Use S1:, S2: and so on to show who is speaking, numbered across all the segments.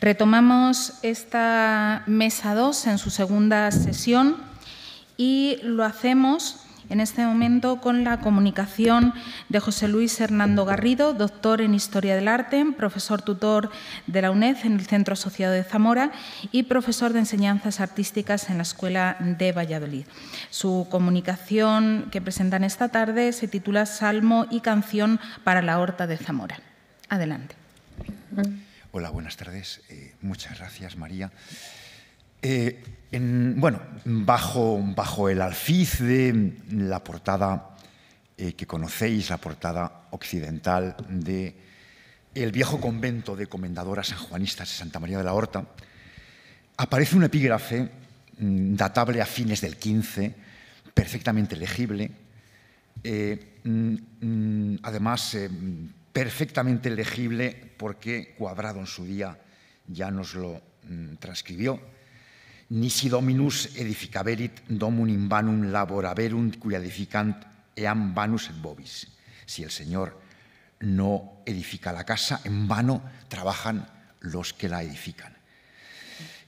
S1: Retomamos esta mesa 2 en su segunda sesión y lo hacemos en este momento con la comunicación de José Luis Hernando Garrido, doctor en Historia del Arte, profesor tutor de la UNED en el Centro Asociado de Zamora y profesor de Enseñanzas Artísticas en la Escuela de Valladolid. Su comunicación que presentan esta tarde se titula Salmo y canción para la Horta de Zamora. Adelante.
S2: Hola, buenas tardes. Eh, muchas gracias, María. Eh, bueno, bajo, bajo el alfiz de la portada eh, que conocéis, la portada occidental de el viejo convento de comendadoras sanjuanistas de Santa María de la Horta, aparece un epígrafe mm, datable a fines del 15, perfectamente legible, mm, mm, además perfectamente legible porque Cuadrado en su día ya nos lo mm, transcribió. Nisi dominus edificaberit, domum in vanum laboraverunt cui edificant eam vanus et bovis. Si el Señor no edifica la casa, en vano trabajan los que la edifican.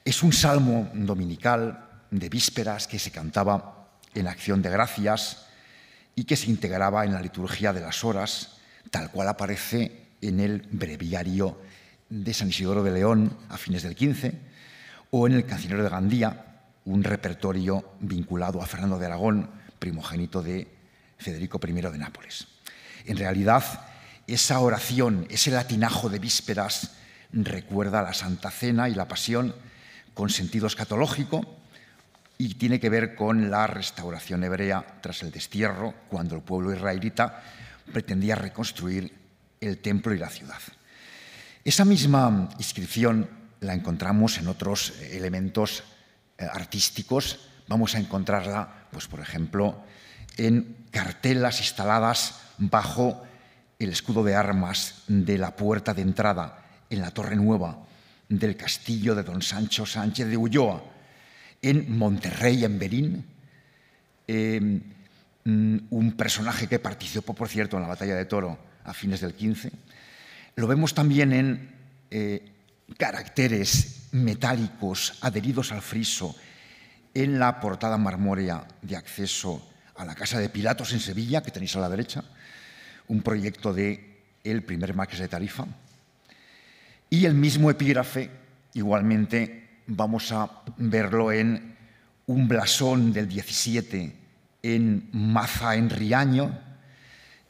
S2: Es un salmo dominical de vísperas que se cantaba en acción de gracias y que se integraba en la liturgia de las horas, tal cual aparece en el breviario de San Isidoro de León a fines del XV, o en el Canciller de Gandía, un repertorio vinculado a Fernando de Aragón, primogénito de Federico I de Nápoles. En realidad, esa oración, ese latinajo de vísperas, recuerda la Santa Cena y la Pasión con sentido escatológico y tiene que ver con la restauración hebrea tras el destierro, cuando el pueblo israelita pretendía reconstruir el templo y la ciudad. Esa misma inscripción la encontramos en otros eh, elementos eh, artísticos. Vamos a encontrarla, pues, por ejemplo, en cartelas instaladas bajo el escudo de armas de la puerta de entrada en la Torre Nueva del castillo de don Sancho Sánchez de Ulloa, en Monterrey, en Berín. Eh, mm, un personaje que participó, por cierto, en la batalla de Toro, a fines del 15. Lo vemos también en eh, caracteres metálicos adheridos al friso en la portada marmórea de acceso a la Casa de Pilatos en Sevilla, que tenéis a la derecha, un proyecto de el primer marqués de Tarifa. Y el mismo epígrafe, igualmente, vamos a verlo en un blasón del 17 en Maza, en Riaño,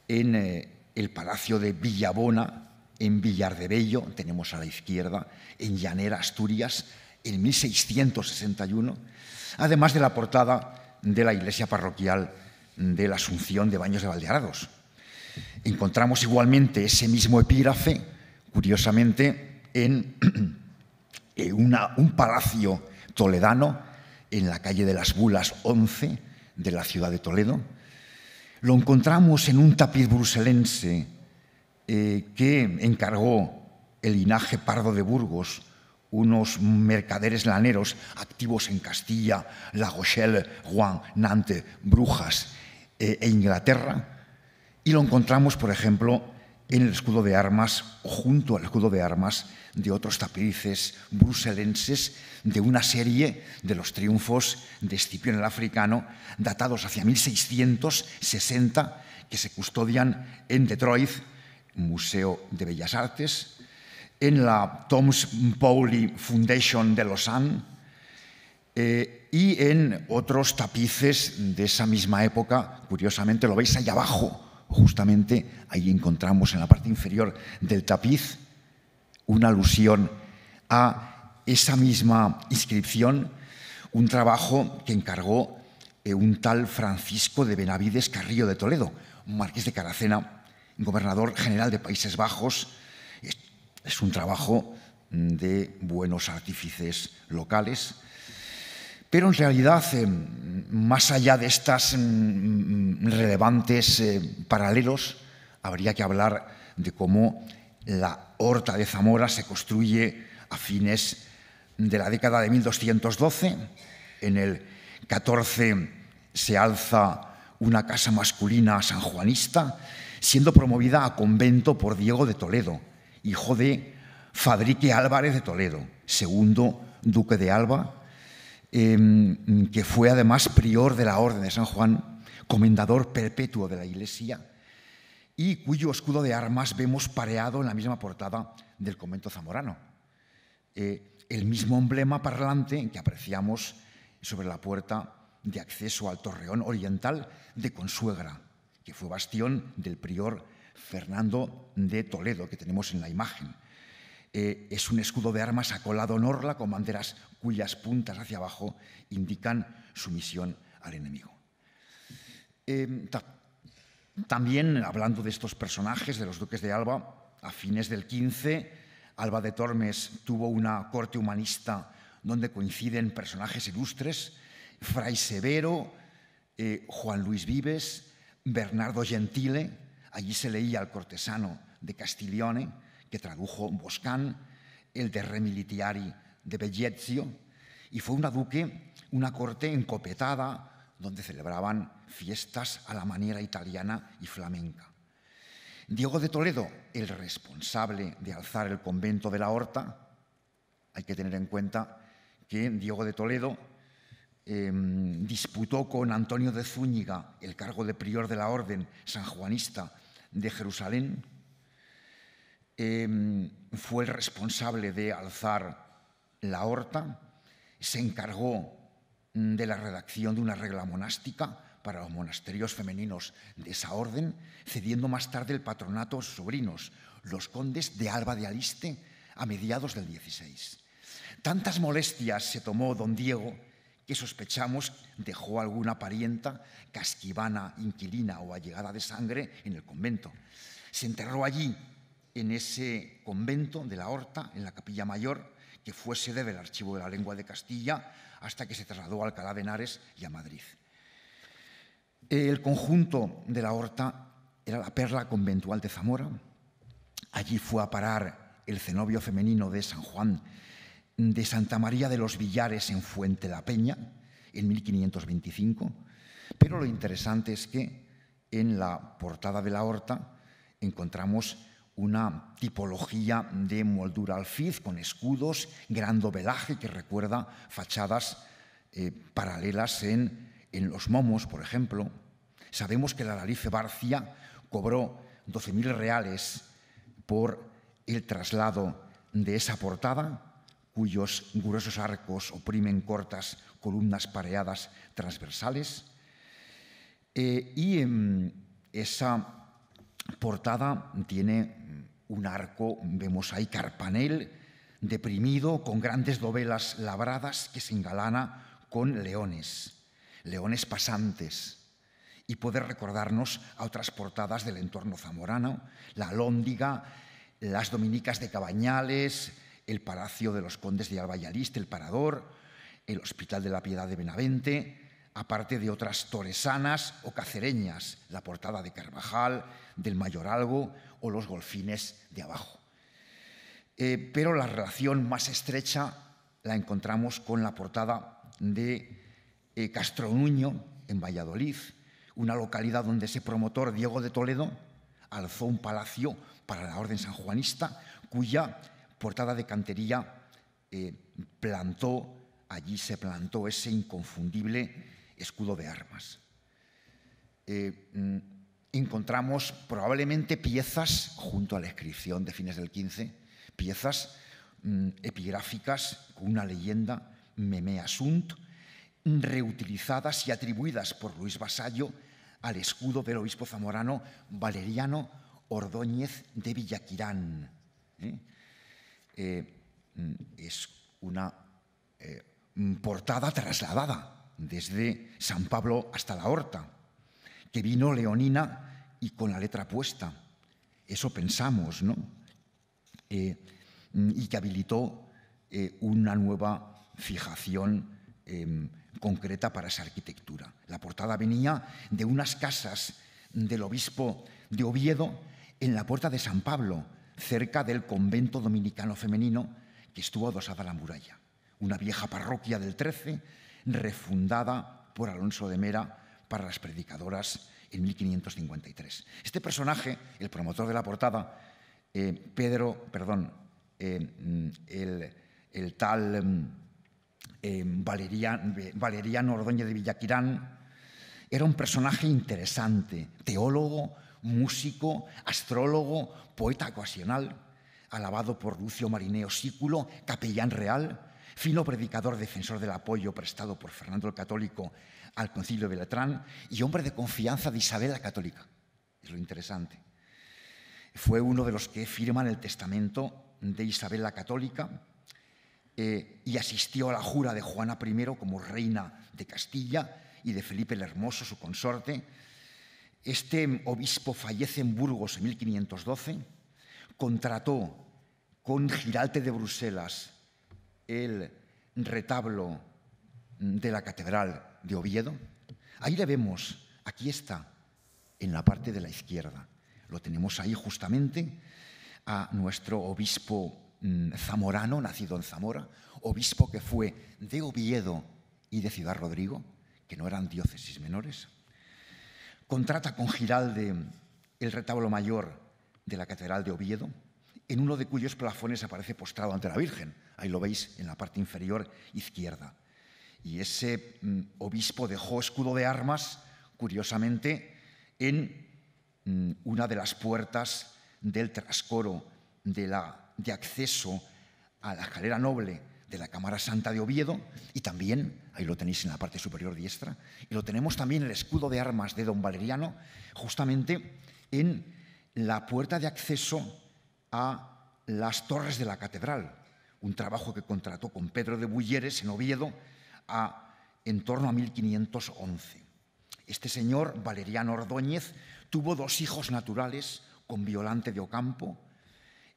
S2: en eh, el Palacio de Villabona, en Villar de tenemos a la izquierda, en Llanera, Asturias, en 1661, además de la portada de la iglesia parroquial de la Asunción de Baños de Valdearados. Encontramos igualmente ese mismo epígrafe, curiosamente, en, eh, un palacio toledano en la calle de las Bulas 11 de la ciudad de Toledo, lo encontramos en un tapiz bruselense eh, que encargó el linaje pardo de Burgos, unos mercaderes laneros activos en Castilla, La Rochelle, Juan, Nantes, Brujas eh, e Inglaterra. Y lo encontramos, por ejemplo, en el escudo de armas, junto al escudo de armas de otros tapices bruselenses de una serie de los triunfos de Escipión el Africano, datados hacia 1660, que se custodian en Detroit, Museo de Bellas Artes, en la Tom's Pauli Foundation de Lausanne eh, y en otros tapices de esa misma época. Curiosamente lo veis allá abajo, Justamente ahí encontramos en la parte inferior del tapiz una alusión a esa misma inscripción, un trabajo que encargó eh, un tal Francisco de Benavides Carrillo de Toledo, marqués de Caracena, gobernador general de Países Bajos. Es, un trabajo mm, de buenos artífices locales, pero en realidad, eh, más allá de estas mm, mm, relevantes eh, paralelos, habría que hablar de cómo la horta de Zamora se construye a fines de la década de 1212. En el 14 se alza una casa masculina sanjuanista, siendo promovida a convento por Diego de Toledo, hijo de Fadrique Álvarez de Toledo, segundo duque de Alba Em, que fue además prior de la Orden de San Juan, comendador perpetuo de la Iglesia, y cuyo escudo de armas vemos pareado en la misma portada del convento zamorano. Eh, el mismo emblema parlante que apreciamos sobre la puerta de acceso al torreón oriental de Consuegra, que fue bastión del prior Fernando de Toledo, que tenemos en la imagen. Eh, es un escudo de armas acolado en orla con banderas cuyas puntas hacia abajo indican sumisión al enemigo. Eh, también, hablando de estos personajes, de los duques de Alba, a fines del XV, Alba de Tormes tuvo una corte humanista donde coinciden personajes ilustres, Fray Severo, eh, Juan Luis Vives, Bernardo Gentile, allí se leía al cortesano de Castiglione, que tradujo Boscán, el de Remilitiari de Bellezio, y fue una duque, una corte encopetada donde celebraban fiestas a la manera italiana y flamenca. Diego de Toledo, el responsable de alzar el convento de la Horta, hay que tener en cuenta que Diego de Toledo em, disputó con Antonio de Zúñiga el cargo de prior de la Orden Sanjuanista de Jerusalén Em, fue el responsable de alzar la horta, se encargó mm, de la redacción de una regla monástica para los monasterios femeninos de esa orden, cediendo más tarde el patronato a sus sobrinos, los condes de Alba de Aliste, a mediados del 16 Tantas molestias se tomó don Diego que sospechamos dejó alguna parienta, casquivana, inquilina o allegada de sangre en el convento. Se enterró allí en ese convento de la Horta, en la Capilla Mayor, que fue sede del Archivo de la Lengua de Castilla hasta que se trasladó a Alcalá de Henares y a Madrid. El conjunto de la Horta era la perla conventual de Zamora. Allí fue a parar el cenobio femenino de San Juan de Santa María de los Villares en Fuente la Peña, en 1525. Pero lo interesante es que en la portada de la Horta encontramos una tipología de moldura alfiz con escudos, gran dobelaje que recuerda fachadas eh, paralelas en, en, los momos, por ejemplo. Sabemos que la Larife Barcia cobró 12.000 reales por el traslado de esa portada, cuyos gruesos arcos oprimen cortas columnas pareadas transversales. Eh, y em, esa portada tiene un arco, vemos ahí carpanel, deprimido, con grandes dovelas labradas que se engalana con leones, leones pasantes. Y puede recordarnos a otras portadas del entorno zamorano, la Lóndiga, las Dominicas de Cabañales, el Palacio de los Condes de Alba el Parador, el Hospital de la Piedad de Benavente, aparte de otras torresanas o cacereñas, la portada de Carvajal, del Mayoralgo o los golfines de abajo. Eh, pero la relación más estrecha la encontramos con la portada de eh, Castronuño, en Valladolid, una localidad donde ese promotor, Diego de Toledo, alzó un palacio para la Orden Sanjuanista, cuya portada de cantería eh, plantó, allí se plantó ese inconfundible escudo de armas. Eh, mm, encontramos probablemente piezas, junto a la inscripción de fines del XV, piezas mm, epigráficas con una leyenda, Memea Asunt, reutilizadas y atribuidas por Luis Vasallo al escudo del obispo zamorano Valeriano Ordóñez de Villaquirán. ¿eh? Eh, mm, es una portada trasladada desde San Pablo hasta la Horta, que vino leonina y con la letra puesta. Eso pensamos, ¿no? Eh, mm, y que habilitó eh, una nueva fijación em, concreta para esa arquitectura. La portada venía de unas casas del obispo de Oviedo en la puerta de San Pablo, cerca del convento dominicano femenino que estuvo adosada a la muralla. Una vieja parroquia del XIII refundada por Alonso de Mera para las predicadoras en 1553. Este personaje, el promotor de la portada, eh, Pedro, perdón, eh, mm, el, tal mm, eh, Valeriano Ordóñez de Villaquirán, era un personaje interesante, teólogo, músico, astrólogo, poeta ocasional, alabado por Lucio Marineo Sículo, capellán real, fino predicador defensor del apoyo prestado por Fernando el Católico al concilio de Letrán y hombre de confianza de Isabel la Católica. Es lo interesante. Fue uno de los que firman el testamento de Isabel la Católica eh, y asistió a la jura de Juana I como reina de Castilla y de Felipe el Hermoso, su consorte. Este obispo fallece en Burgos en 1512, contrató con Giralte de Bruselas el retablo de la Catedral de Oviedo. Ahí le vemos, aquí está, en la parte de la izquierda. Lo tenemos ahí justamente a nuestro obispo mm, zamorano, nacido en Zamora, obispo que fue de Oviedo y de Ciudad Rodrigo, que no eran diócesis menores. Contrata con Giralde el retablo mayor de la Catedral de Oviedo, en uno de cuyos plafones aparece postrado ante la Virgen. Ahí lo veis en la parte inferior izquierda. Y ese mm, obispo dejó escudo de armas, curiosamente, en mm, una de las puertas del trascoro de, de acceso a la escalera noble de la Cámara Santa de Oviedo y también, ahí lo tenéis en la parte superior diestra, y lo tenemos también el escudo de armas de don Valeriano, justamente en la puerta de acceso a las torres de la catedral, un trabajo que contrató con Pedro de Bulleres en Oviedo en torno a 1511. Este señor, Valeriano Ordóñez, tuvo dos hijos naturales con Violante de Ocampo,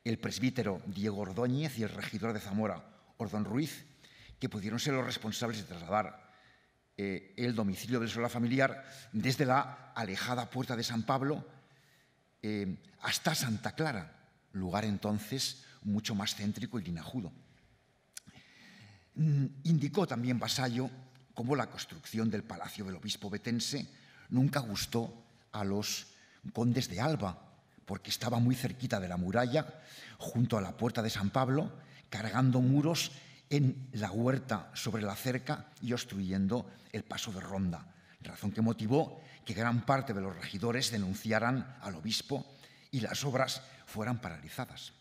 S2: el presbítero Diego Ordóñez y el regidor de Zamora, Ordón Ruiz, que pudieron ser los responsables de trasladar eh, el domicilio del solar familiar desde la alejada puerta de San Pablo eh, hasta Santa Clara, lugar entonces mucho más céntrico y linajudo. Mm, indicó también Vasallo cómo la construcción del palacio del obispo betense nunca gustó a los condes de Alba, porque estaba muy cerquita de la muralla, junto a la puerta de San Pablo, cargando muros en la huerta sobre la cerca y obstruyendo el paso de ronda, razón que motivó que gran parte de los regidores denunciaran al obispo y las obras fueran paralizadas.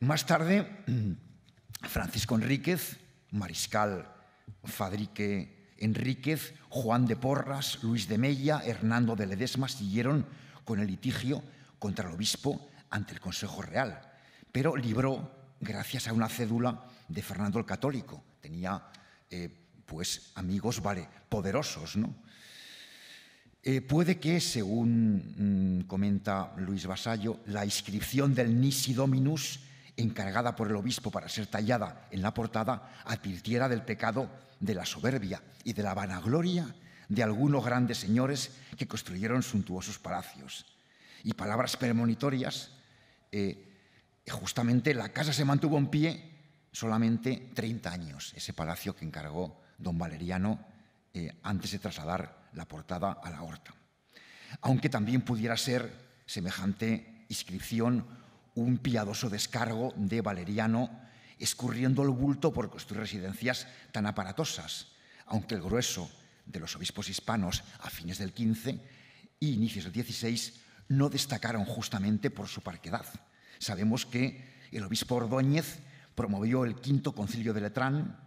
S2: Más tarde, mm, Francisco Enríquez, Mariscal Fadrique Enríquez, Juan de Porras, Luis de Mella, Hernando de Ledesma siguieron con el litigio contra el obispo ante el Consejo Real, pero libró gracias a una cédula de Fernando el Católico. Tenía eh, pues amigos vale, poderosos, ¿no? Eh, puede que, según mm, comenta Luis Vasallo, la inscripción del Nisi Dominus, encargada por el obispo para ser tallada en la portada, advirtiera del pecado de la soberbia y de la vanagloria de algunos grandes señores que construyeron suntuosos palacios. Y palabras premonitorias, eh, justamente la casa se mantuvo en pie solamente 30 años, ese palacio que encargó don Valeriano eh, antes de trasladar la portada a la horta. Aunque también pudiera ser semejante inscripción un piadoso descargo de Valeriano escurriendo el bulto por construir residencias tan aparatosas, aunque el grueso de los obispos hispanos a fines del XV y inicios del 16 no destacaron justamente por su parquedad. Sabemos que el obispo Ordóñez promovió el quinto concilio de Letrán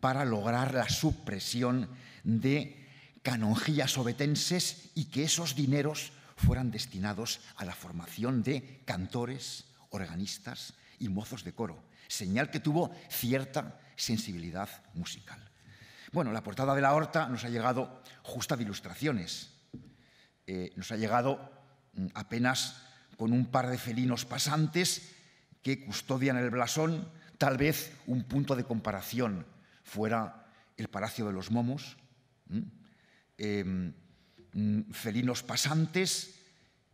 S2: para lograr la supresión de canonjías obetenses y que esos dineros fueran destinados a la formación de cantores, organistas y mozos de coro, señal que tuvo cierta sensibilidad musical. Bueno, la portada de la horta nos ha llegado justa de ilustraciones, eh, nos ha llegado mm, apenas con un par de felinos pasantes que custodian el blasón, tal vez un punto de comparación fuera el Palacio de los Momos, Em, mm, felinos pasantes,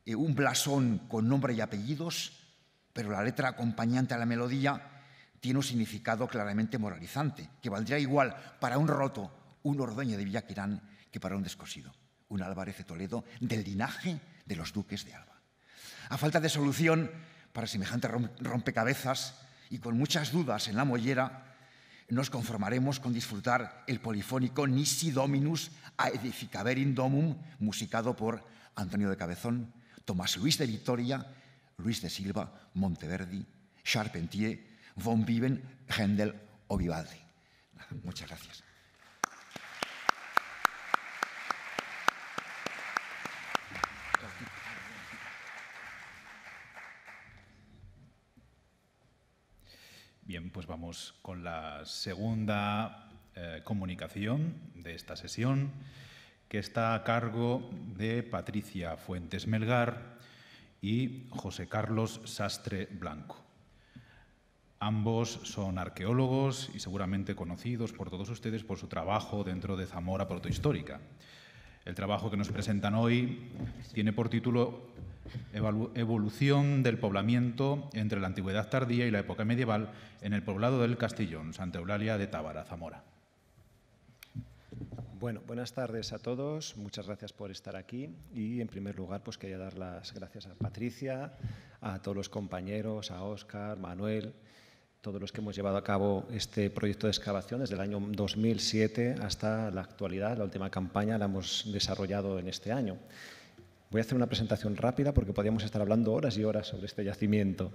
S2: eh, un blasón con nombre y apellidos, pero la letra acompañante a la melodía tiene un significado claramente moralizante, que valdría igual para un roto, un ordoño de Villaquirán, que para un descosido, un Álvarez de Toledo del linaje de los duques de Alba. A falta de solución para semejante rompecabezas y con muchas dudas en la mollera, nos conformaremos con disfrutar el polifónico Nisi Dominus a Domum, musicado por Antonio de Cabezón, Tomás Luis de Victoria, Luis de Silva, Monteverdi, Charpentier, Von Viven, Händel o Vivaldi. Muchas gracias.
S3: pues vamos con la segunda eh, comunicación de esta sesión, que está a cargo de Patricia Fuentes Melgar y José Carlos Sastre Blanco. Ambos son arqueólogos y seguramente conocidos por todos ustedes por su trabajo dentro de Zamora protohistórica. El trabajo que nos presentan hoy tiene por título Evolución del poblamiento entre la antigüedad tardía y la época medieval en el poblado del Castillón, Santa Eulalia de Tábara, Zamora.
S4: Bueno, buenas tardes a todos. Muchas gracias por estar aquí. Y en primer lugar, pues quería dar las gracias a Patricia, a todos los compañeros, a Óscar, Manuel, todos los que hemos llevado a cabo este proyecto de excavación desde el año 2007 hasta la actualidad. La última campaña la hemos desarrollado en este año. Voy a hacer una presentación rápida porque podríamos estar hablando horas y horas sobre este yacimiento,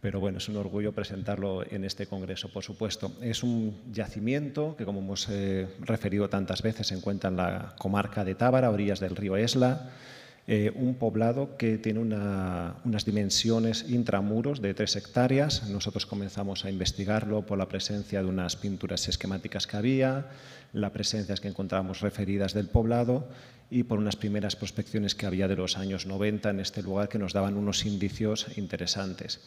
S4: pero bueno, es un orgullo presentarlo en este congreso, por supuesto. Es un yacimiento que, como hemos eh, referido tantas veces, se encuentra en la comarca de Tábara, orillas del río Esla. Eh, un poblado que tiene unas dimensiones intramuros de tres hectáreas. Nosotros comenzamos a investigarlo por la presencia de unas pinturas esquemáticas que había, las presencias que encontramos referidas del poblado y por unas primeras prospecciones que había de los años 90 en este lugar que nos daban unos indicios interesantes.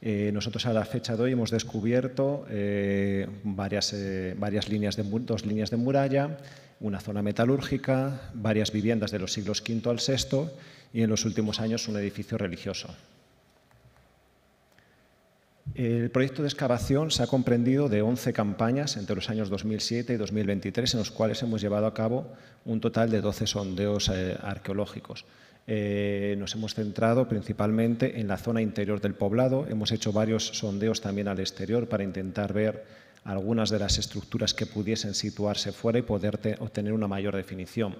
S4: Eh, nosotros a la fecha de hoy hemos descubierto eh, varias, eh, varias líneas de, dos líneas de muralla, una zona metalúrgica, varias viviendas de los siglos V al VI y en los últimos años un edificio religioso. El proyecto de excavación se ha comprendido de 11 campañas entre los años 2007 y 2023, en los cuales hemos llevado a cabo un total de 12 sondeos eh, arqueológicos. Eh, nos hemos centrado principalmente en la zona interior del poblado, hemos hecho varios sondeos también al exterior para intentar ver algunas de las estructuras que pudiesen situarse fuera y poder obtener una mayor definición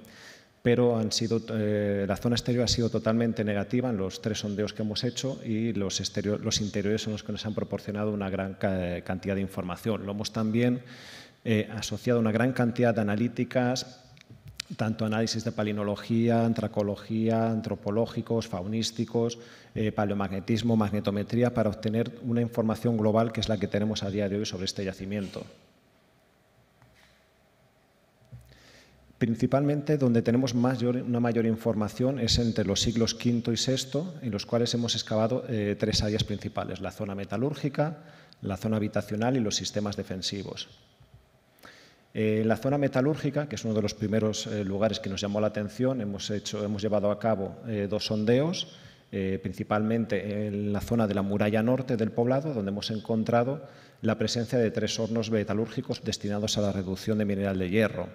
S4: pero eh, la zona exterior ha sido totalmente negativa en los tres sondeos que hemos hecho y los, interiores son los que nos han proporcionado una gran eh, cantidad de información. Lo hemos también eh, asociado una gran cantidad de analíticas, tanto análisis de palinología, antracología, antropológicos, faunísticos, paleomagnetismo, magnetometría, para obtener una información global que es la que tenemos a día de hoy sobre este yacimiento. Principalmente donde tenemos una mayor información es entre los siglos V y VI, en los cuales hemos excavado eh, tres áreas principales, la zona metalúrgica, la zona habitacional y los sistemas defensivos. Eh, en la zona metalúrgica, que es uno de los primeros eh, lugares que nos llamó la atención, hemos llevado a cabo dos sondeos, principalmente en la zona de la muralla norte del poblado, donde hemos encontrado la presencia de tres hornos metalúrgicos destinados a la reducción de mineral de hierro.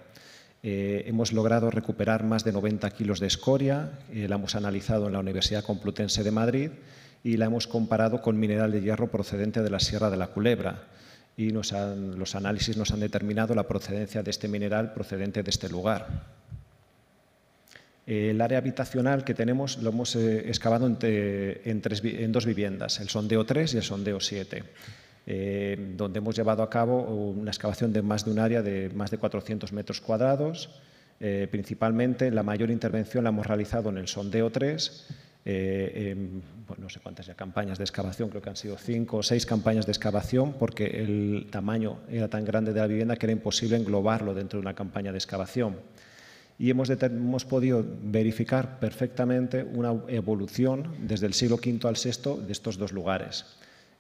S4: Eh, hemos logrado recuperar más de 90 kilos de escoria, eh, la hemos analizado en la Universidad Complutense de Madrid y la hemos comparado con mineral de hierro procedente de la Sierra de la Culebra. Y los análisis nos han determinado la procedencia de este mineral procedente de este lugar. El área habitacional que tenemos lo hemos eh, excavado en, en dos viviendas, el sondeo 3 y el sondeo 7. Eh, donde hemos llevado a cabo una excavación de más de un área de más de 400 metros cuadrados. Eh, principalmente la mayor intervención la hemos realizado en el sondeo 3, eh, no sé cuántas ya campañas de excavación, creo que han sido cinco o seis campañas de excavación, porque el tamaño era tan grande de la vivienda que era imposible englobarlo dentro de una campaña de excavación. Y hemos, hemos podido verificar perfectamente una evolución desde el siglo V al VI de estos dos lugares.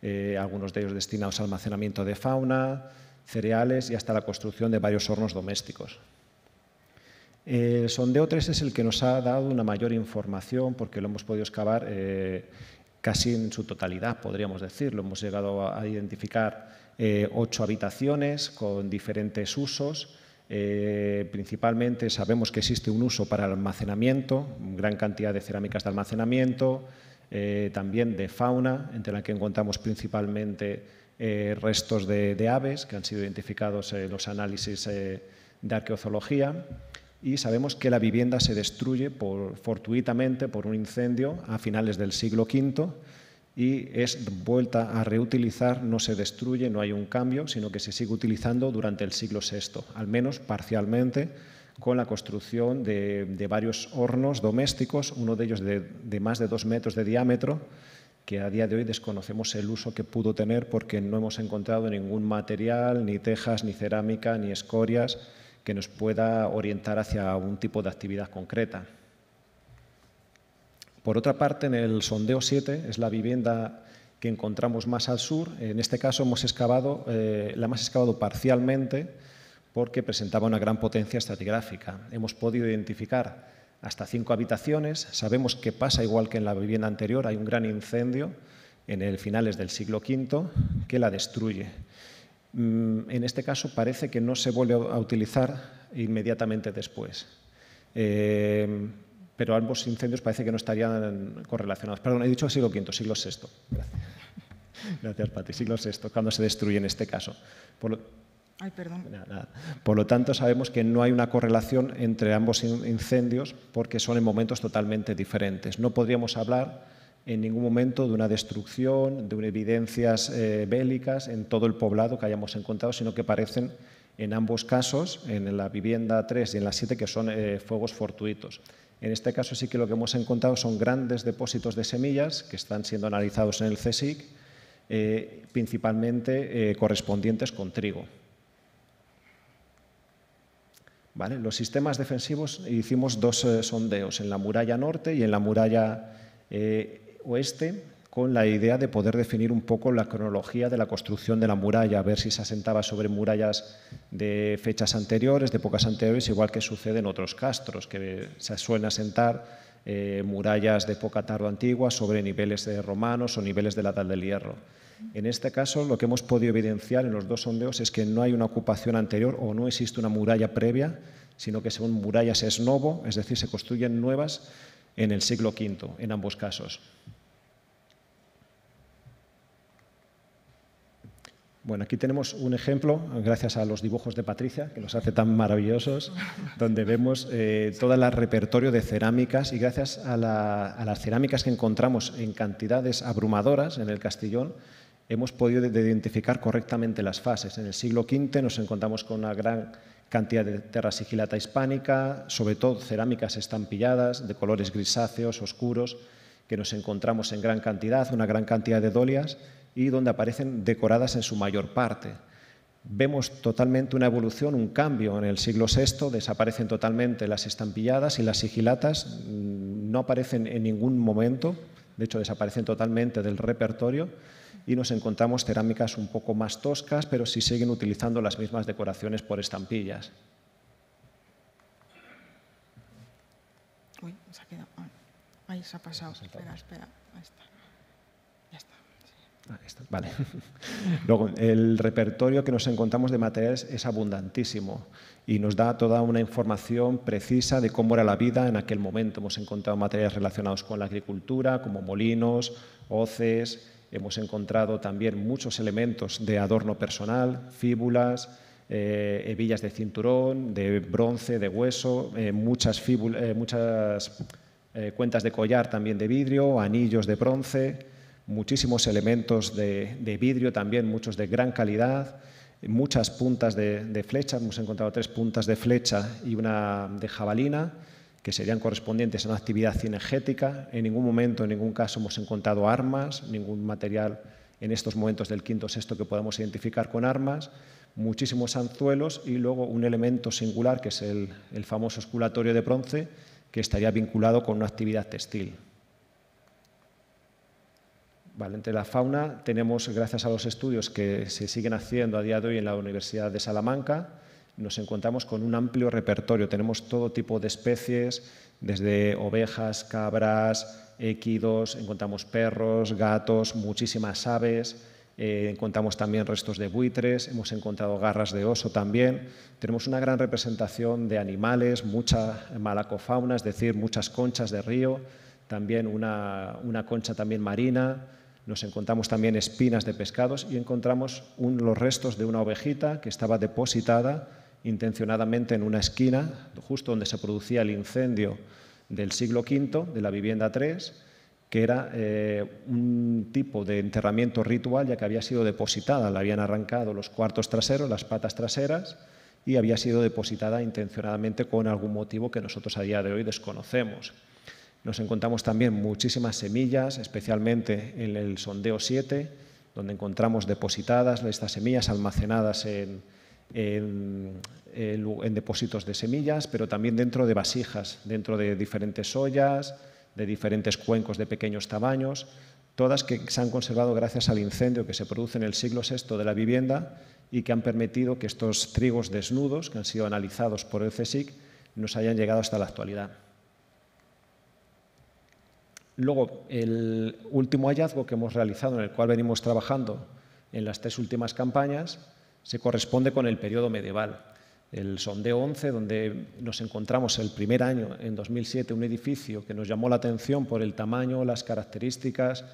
S4: Eh, algunos de ellos destinados al almacenamiento de fauna, cereales y hasta la construcción de varios hornos domésticos. El sondeo 3 es el que nos ha dado una mayor información porque lo hemos podido excavar eh, casi en su totalidad, podríamos decirlo. Hemos llegado a identificar eh, ocho habitaciones con diferentes usos. principalmente sabemos que existe un uso para el almacenamiento, gran cantidad de cerámicas de almacenamiento, eh, también de fauna, entre la que encontramos principalmente eh, restos de, aves que han sido identificados en los análisis eh, de arqueozoología. Y sabemos que la vivienda se destruye fortuitamente por un incendio a finales del siglo V y es vuelta a reutilizar, no se destruye, no hay un cambio, sino que se sigue utilizando durante el siglo VI, al menos parcialmente con la construcción de, varios hornos domésticos, uno de ellos de, más de dos metros de diámetro, que a día de hoy desconocemos el uso que pudo tener porque no hemos encontrado ningún material, ni tejas, ni cerámica, ni escorias que nos pueda orientar hacia un tipo de actividad concreta. Por otra parte, en el sondeo 7 es la vivienda que encontramos más al sur. En este caso hemos eh, la hemos excavado parcialmente porque presentaba una gran potencia estratigráfica. Hemos podido identificar hasta cinco habitaciones. Sabemos que pasa igual que en la vivienda anterior. Hay un gran incendio en el finales del siglo V que la destruye. Mm, en este caso parece que no se vuelve a utilizar inmediatamente después. Eh, pero ambos incendios parece que no estarían correlacionados. Perdón, he dicho siglo V, siglo VI. Gracias, Gracias Pati. Siglo VI, cuando se destruye en este caso. Por por lo tanto, sabemos que no hay una correlación entre ambos incendios porque son en momentos totalmente diferentes. No podríamos hablar en ningún momento de una destrucción, de evidencias eh, bélicas en todo el poblado que hayamos encontrado, sino que parecen en ambos casos, en la vivienda 3 y en la 7, que son eh, fuegos fortuitos. En este caso sí que lo que hemos encontrado son grandes depósitos de semillas que están siendo analizados en el CSIC, eh, principalmente correspondientes con trigo. Los sistemas defensivos hicimos dos eh, sondeos, en la muralla norte y en la muralla eh, oeste, con la idea de poder definir un poco la cronología de la construcción de la muralla, a ver si se asentaba sobre murallas de fechas anteriores, de épocas anteriores, igual que sucede en otros castros, que se suelen asentar eh, murallas de poca tardo antigua sobre niveles romanos o niveles de la Edad del Hierro. En este caso, lo que hemos podido evidenciar en los dos sondeos es que no hay una ocupación anterior o no existe una muralla previa, sino que son murallas es novo, es decir, se construyen nuevas en el siglo V, en ambos casos. Bueno, aquí tenemos un ejemplo, gracias a los dibujos de Patricia, que los hace tan maravillosos, donde vemos eh, todo el repertorio de cerámicas y gracias a, las cerámicas que encontramos en cantidades abrumadoras en el Castellón, hemos podido identificar correctamente las fases. En el siglo V nos encontramos con una gran cantidad de terra sigilata hispánica, sobre todo cerámicas estampilladas de colores grisáceos, oscuros, que nos encontramos en gran cantidad, una gran cantidad de dolias y donde aparecen decoradas en su mayor parte. Vemos totalmente una evolución, un cambio. En el siglo VI desaparecen totalmente las estampilladas y las sigilatas, mm, no aparecen en ningún momento, de hecho desaparecen totalmente del repertorio y nos encontramos cerámicas un poco más toscas, pero sí siguen utilizando las mismas decoraciones por estampillas.
S1: Uy, se ha Ahí se ha pasado. Espera, espera. Ahí está. Ah,
S4: Luego, el repertorio que nos encontramos de materiales es abundantísimo y nos da toda una información precisa de cómo era la vida en aquel momento. Hemos encontrado materiales relacionados con la agricultura, como molinos, hoces, hemos encontrado también muchos elementos de adorno personal, fíbulas, eh, hebillas de cinturón, de bronce, de hueso, eh, muchas, eh, muchas cuentas de collar también de vidrio, anillos de bronce muchísimos elementos de, vidrio también, muchos de gran calidad, muchas puntas de, de, flecha, hemos encontrado tres puntas de flecha y una de jabalina, que serían correspondientes a una actividad cinegética. En ningún momento, en ningún caso, hemos encontrado armas, ningún material en estos momentos del quinto sexto que podamos identificar con armas, muchísimos anzuelos y luego un elemento singular, que es el, el famoso esculatorio de bronce, que estaría vinculado con una actividad textil entre la fauna tenemos, gracias a los estudios que se siguen haciendo a día de hoy en la Universidad de Salamanca, nos encontramos con un amplio repertorio. Tenemos todo tipo de especies, desde ovejas, cabras, equidos, encontramos perros, gatos, muchísimas aves, eh, encontramos también restos de buitres, hemos encontrado garras de oso también. Tenemos una gran representación de animales, mucha malacofauna, es decir, muchas conchas de río, también una, concha también marina, nos encontramos también espinas de pescados y encontramos los restos de una ovejita que estaba depositada intencionadamente en una esquina, justo donde se producía el incendio del siglo V, de la vivienda 3, que era eh, un tipo de enterramiento ritual ya que había sido depositada, la habían arrancado los cuartos traseros, las patas traseras, y había sido depositada intencionadamente con algún motivo que nosotros a día de hoy desconocemos. Nos encontramos también muchísimas semillas, especialmente en el sondeo 7, donde encontramos depositadas estas semillas almacenadas en, depósitos de semillas, pero también dentro de vasijas, dentro de diferentes ollas, de diferentes cuencos de pequeños tamaños, todas que se han conservado gracias al incendio que se produce en el siglo VI de la vivienda y que han permitido que estos trigos desnudos, que han sido analizados por el CSIC, nos hayan llegado hasta la actualidad. Luego, el último hallazgo que hemos realizado, en el cual venimos trabajando en las tres últimas campañas, se corresponde con el periodo medieval. El sondeo 11, donde nos encontramos el primer año, en 2007, un edificio que nos llamó la atención por el tamaño, las características,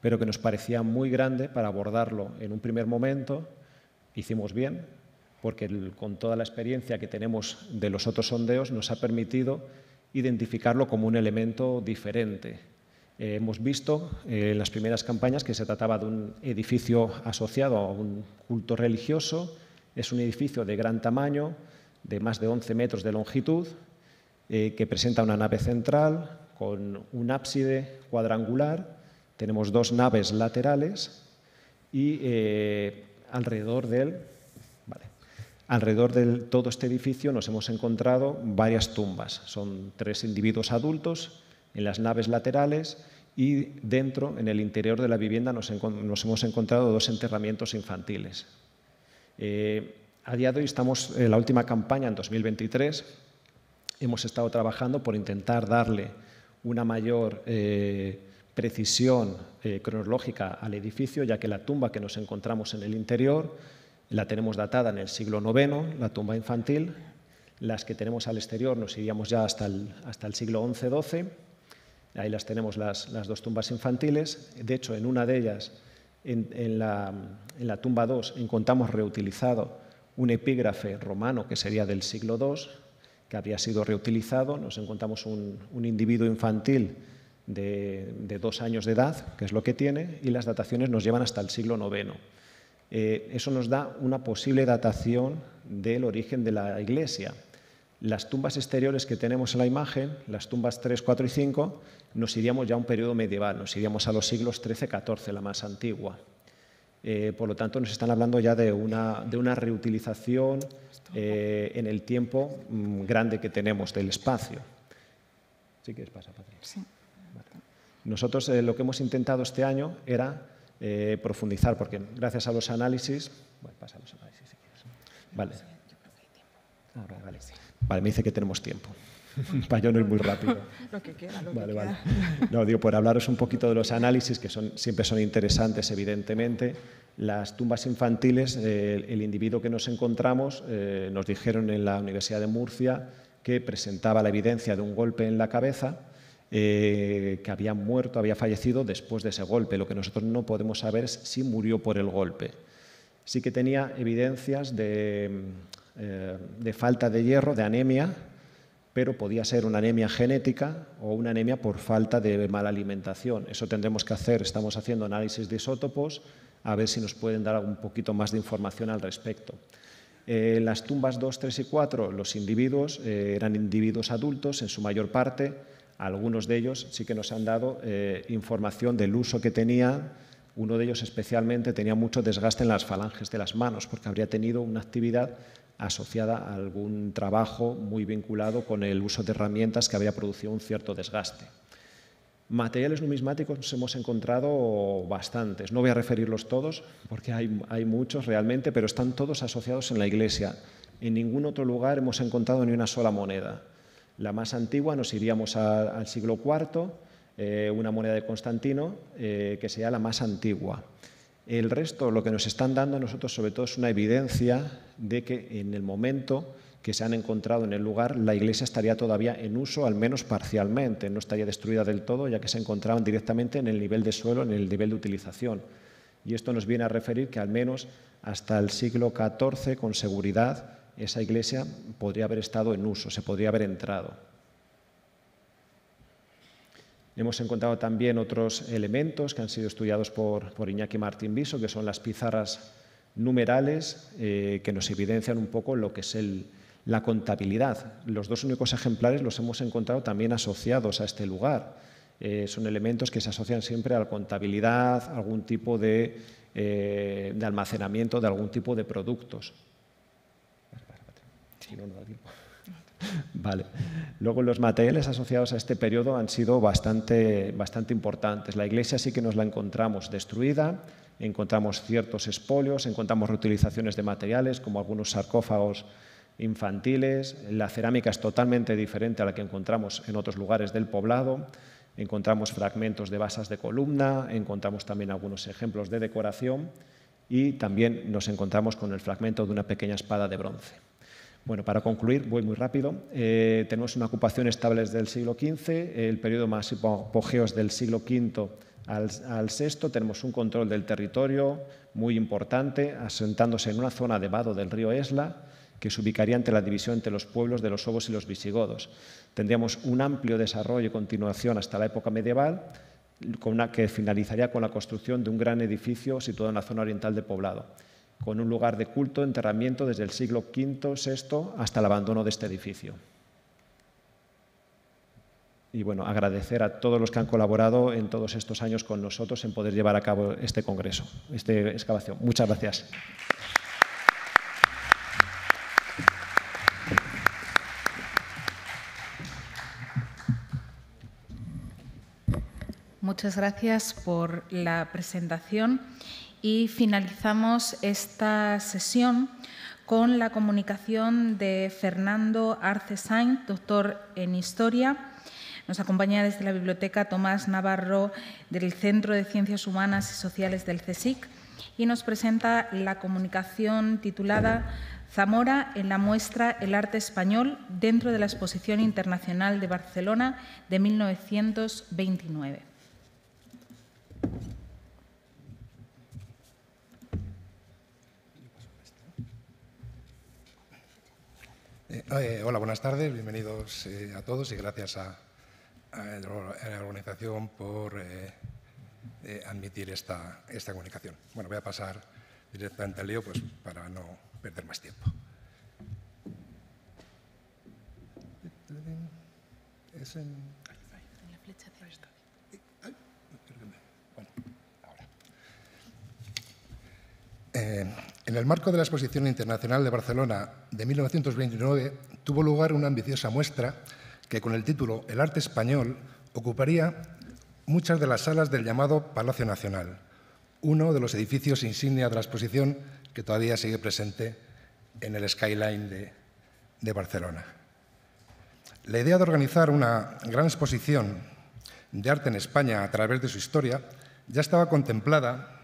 S4: pero que nos parecía muy grande para abordarlo en un primer momento. Hicimos bien, porque con toda la experiencia que tenemos de los otros sondeos nos ha permitido identificarlo como un elemento diferente eh, hemos visto en eh, las primeras campañas que se trataba de un edificio asociado a un culto religioso. Es un edificio de gran tamaño, de más de 11 metros de longitud, eh, que presenta una nave central con un ábside cuadrangular. Tenemos dos naves laterales y alrededor Alrededor de todo este edificio nos hemos encontrado varias tumbas. Son tres individuos adultos en las naves laterales y dentro, en el interior de la vivienda, nos, hemos encontrado dos enterramientos infantiles. Eh, a día de hoy estamos en la última campaña, en 2023, hemos estado trabajando por intentar darle una mayor eh, precisión eh, cronológica al edificio, ya que la tumba que nos encontramos en el interior la tenemos datada en el siglo IX, la tumba infantil, las que tenemos al exterior nos iríamos ya hasta el, hasta el siglo XI-XII Ahí las tenemos las, dos tumbas infantiles. De hecho, en una de ellas, en, la, tumba 2, encontramos reutilizado un epígrafe romano que sería del siglo II, que habría sido reutilizado. Nos encontramos un, individuo infantil de, dos años de edad, que es lo que tiene, y las dataciones nos llevan hasta el siglo IX. Eh, eso nos da una posible datación del origen de la Iglesia las tumbas exteriores que tenemos en la imagen, las tumbas 3, 4 y 5, nos iríamos ya a un periodo medieval, nos iríamos a los siglos 13, 14, la más antigua. Eh, por lo tanto, nos están hablando ya de una, de una reutilización eh, en el tiempo mm, grande que tenemos del espacio. ¿Sí quieres pasar, Sí. Nosotros eh, lo que hemos intentado este año era profundizar, porque gracias a los análisis... Bueno, pasa los análisis si quieres. vale. Vale, me dice que tenemos tiempo. Para yo no ir muy rápido.
S1: Lo que queda, lo vale, vale.
S4: No, digo, por hablaros un poquito de los análisis, que siempre son interesantes, evidentemente. Las tumbas infantiles, eh, el individuo que nos encontramos, eh, nos dijeron en la Universidad de Murcia que presentaba la evidencia de un golpe en la cabeza, eh, que había muerto, había fallecido después de ese golpe. Lo que nosotros no podemos saber es si murió por el golpe. Sí que tenía evidencias de eh, de falta de hierro, de anemia, pero podía ser una anemia genética o una anemia por falta de mala alimentación. Eso tendremos que hacer, estamos haciendo análisis de isótopos, a ver si nos pueden dar un poquito más de información al respecto. Eh, las tumbas 2, 3 y 4, los individuos eh, eran individuos adultos en su mayor parte, algunos de ellos sí que nos han dado información del uso que tenía, uno de ellos especialmente tenía mucho desgaste en las falanges de las manos porque habría tenido una actividad asociada a algún trabajo muy vinculado con el uso de herramientas que había producido un cierto desgaste. Materiales numismáticos hemos encontrado bastantes. No voy a referirlos todos porque hay, muchos realmente, pero están todos asociados en la iglesia. En ningún otro lugar hemos encontrado ni una sola moneda. La más antigua nos iríamos al siglo IV, eh, una moneda de Constantino, eh, que sería la más antigua. El resto, lo que nos están dando a nosotros sobre todo es una evidencia de que en el momento que se han encontrado en el lugar, la iglesia estaría todavía en uso, al menos parcialmente, no estaría destruida del todo, ya que se encontraban directamente en el nivel de suelo, en el nivel de utilización. Y esto nos viene a referir que al menos hasta el siglo XIV, con seguridad, esa iglesia podría haber estado en uso, se podría haber entrado. Hemos encontrado también otros elementos que han sido estudiados por, por Iñaki Martín Biso, que son las pizarras numerales eh, que nos evidencian un poco lo que es la contabilidad. Los dos únicos ejemplares los hemos encontrado también asociados a este lugar. Eh, son elementos que se asocian siempre a la contabilidad, algún tipo de, eh, almacenamiento de algún tipo de productos. Vale. Luego los materiales asociados a este periodo han sido bastante, bastante importantes. La iglesia sí que nos la encontramos destruida, encontramos ciertos espolios, encontramos reutilizaciones de materiales como algunos sarcófagos infantiles, la cerámica es totalmente diferente a la que encontramos en otros lugares del poblado, encontramos fragmentos de basas de columna, encontramos también algunos ejemplos de decoración y también nos encontramos con el fragmento de una pequeña espada de bronce. Bueno, para concluir, voy muy rápido. Eh, tenemos una ocupación estable desde el siglo XV, el periodo más apogeo es del siglo V al, al, VI. Tenemos un control del territorio muy importante, asentándose en una zona de vado del río Esla, que se ubicaría ante la división entre los pueblos de los Ovos y los Visigodos. Tendríamos un amplio desarrollo y continuación hasta la época medieval, que finalizaría con la construcción de un gran edificio situado en la zona oriental del poblado con un lugar de culto, enterramiento desde el siglo V, VI hasta el abandono de este edificio. Y bueno, agradecer a todos los que han colaborado en todos estos años con nosotros en poder llevar a cabo este congreso, esta excavación. Muchas gracias.
S1: Muchas gracias por la presentación y finalizamos esta sesión con la comunicación de Fernando Arce Sainz, doctor en Historia. Nos acompaña desde la Biblioteca Tomás Navarro del Centro de Ciencias Humanas y Sociales del CSIC y nos presenta la comunicación titulada Zamora en la muestra El arte español dentro de la Exposición Internacional de Barcelona de 1929.
S5: Eh, eh, hola, buenas tardes, bienvenidos eh, a todos y gracias a, la organización por admitir esta, esta, comunicación. Bueno, voy a pasar directamente al lío pues, para no perder más tiempo. Es en... Eh, en el marco de la Exposición Internacional de Barcelona de 1929 tuvo lugar una ambiciosa muestra que con el título El arte español ocuparía muchas de las salas del llamado Palacio Nacional, uno de los edificios insignia de la exposición que todavía sigue presente en el skyline de Barcelona. La idea de organizar una gran exposición de arte en España a través de su historia ya estaba contemplada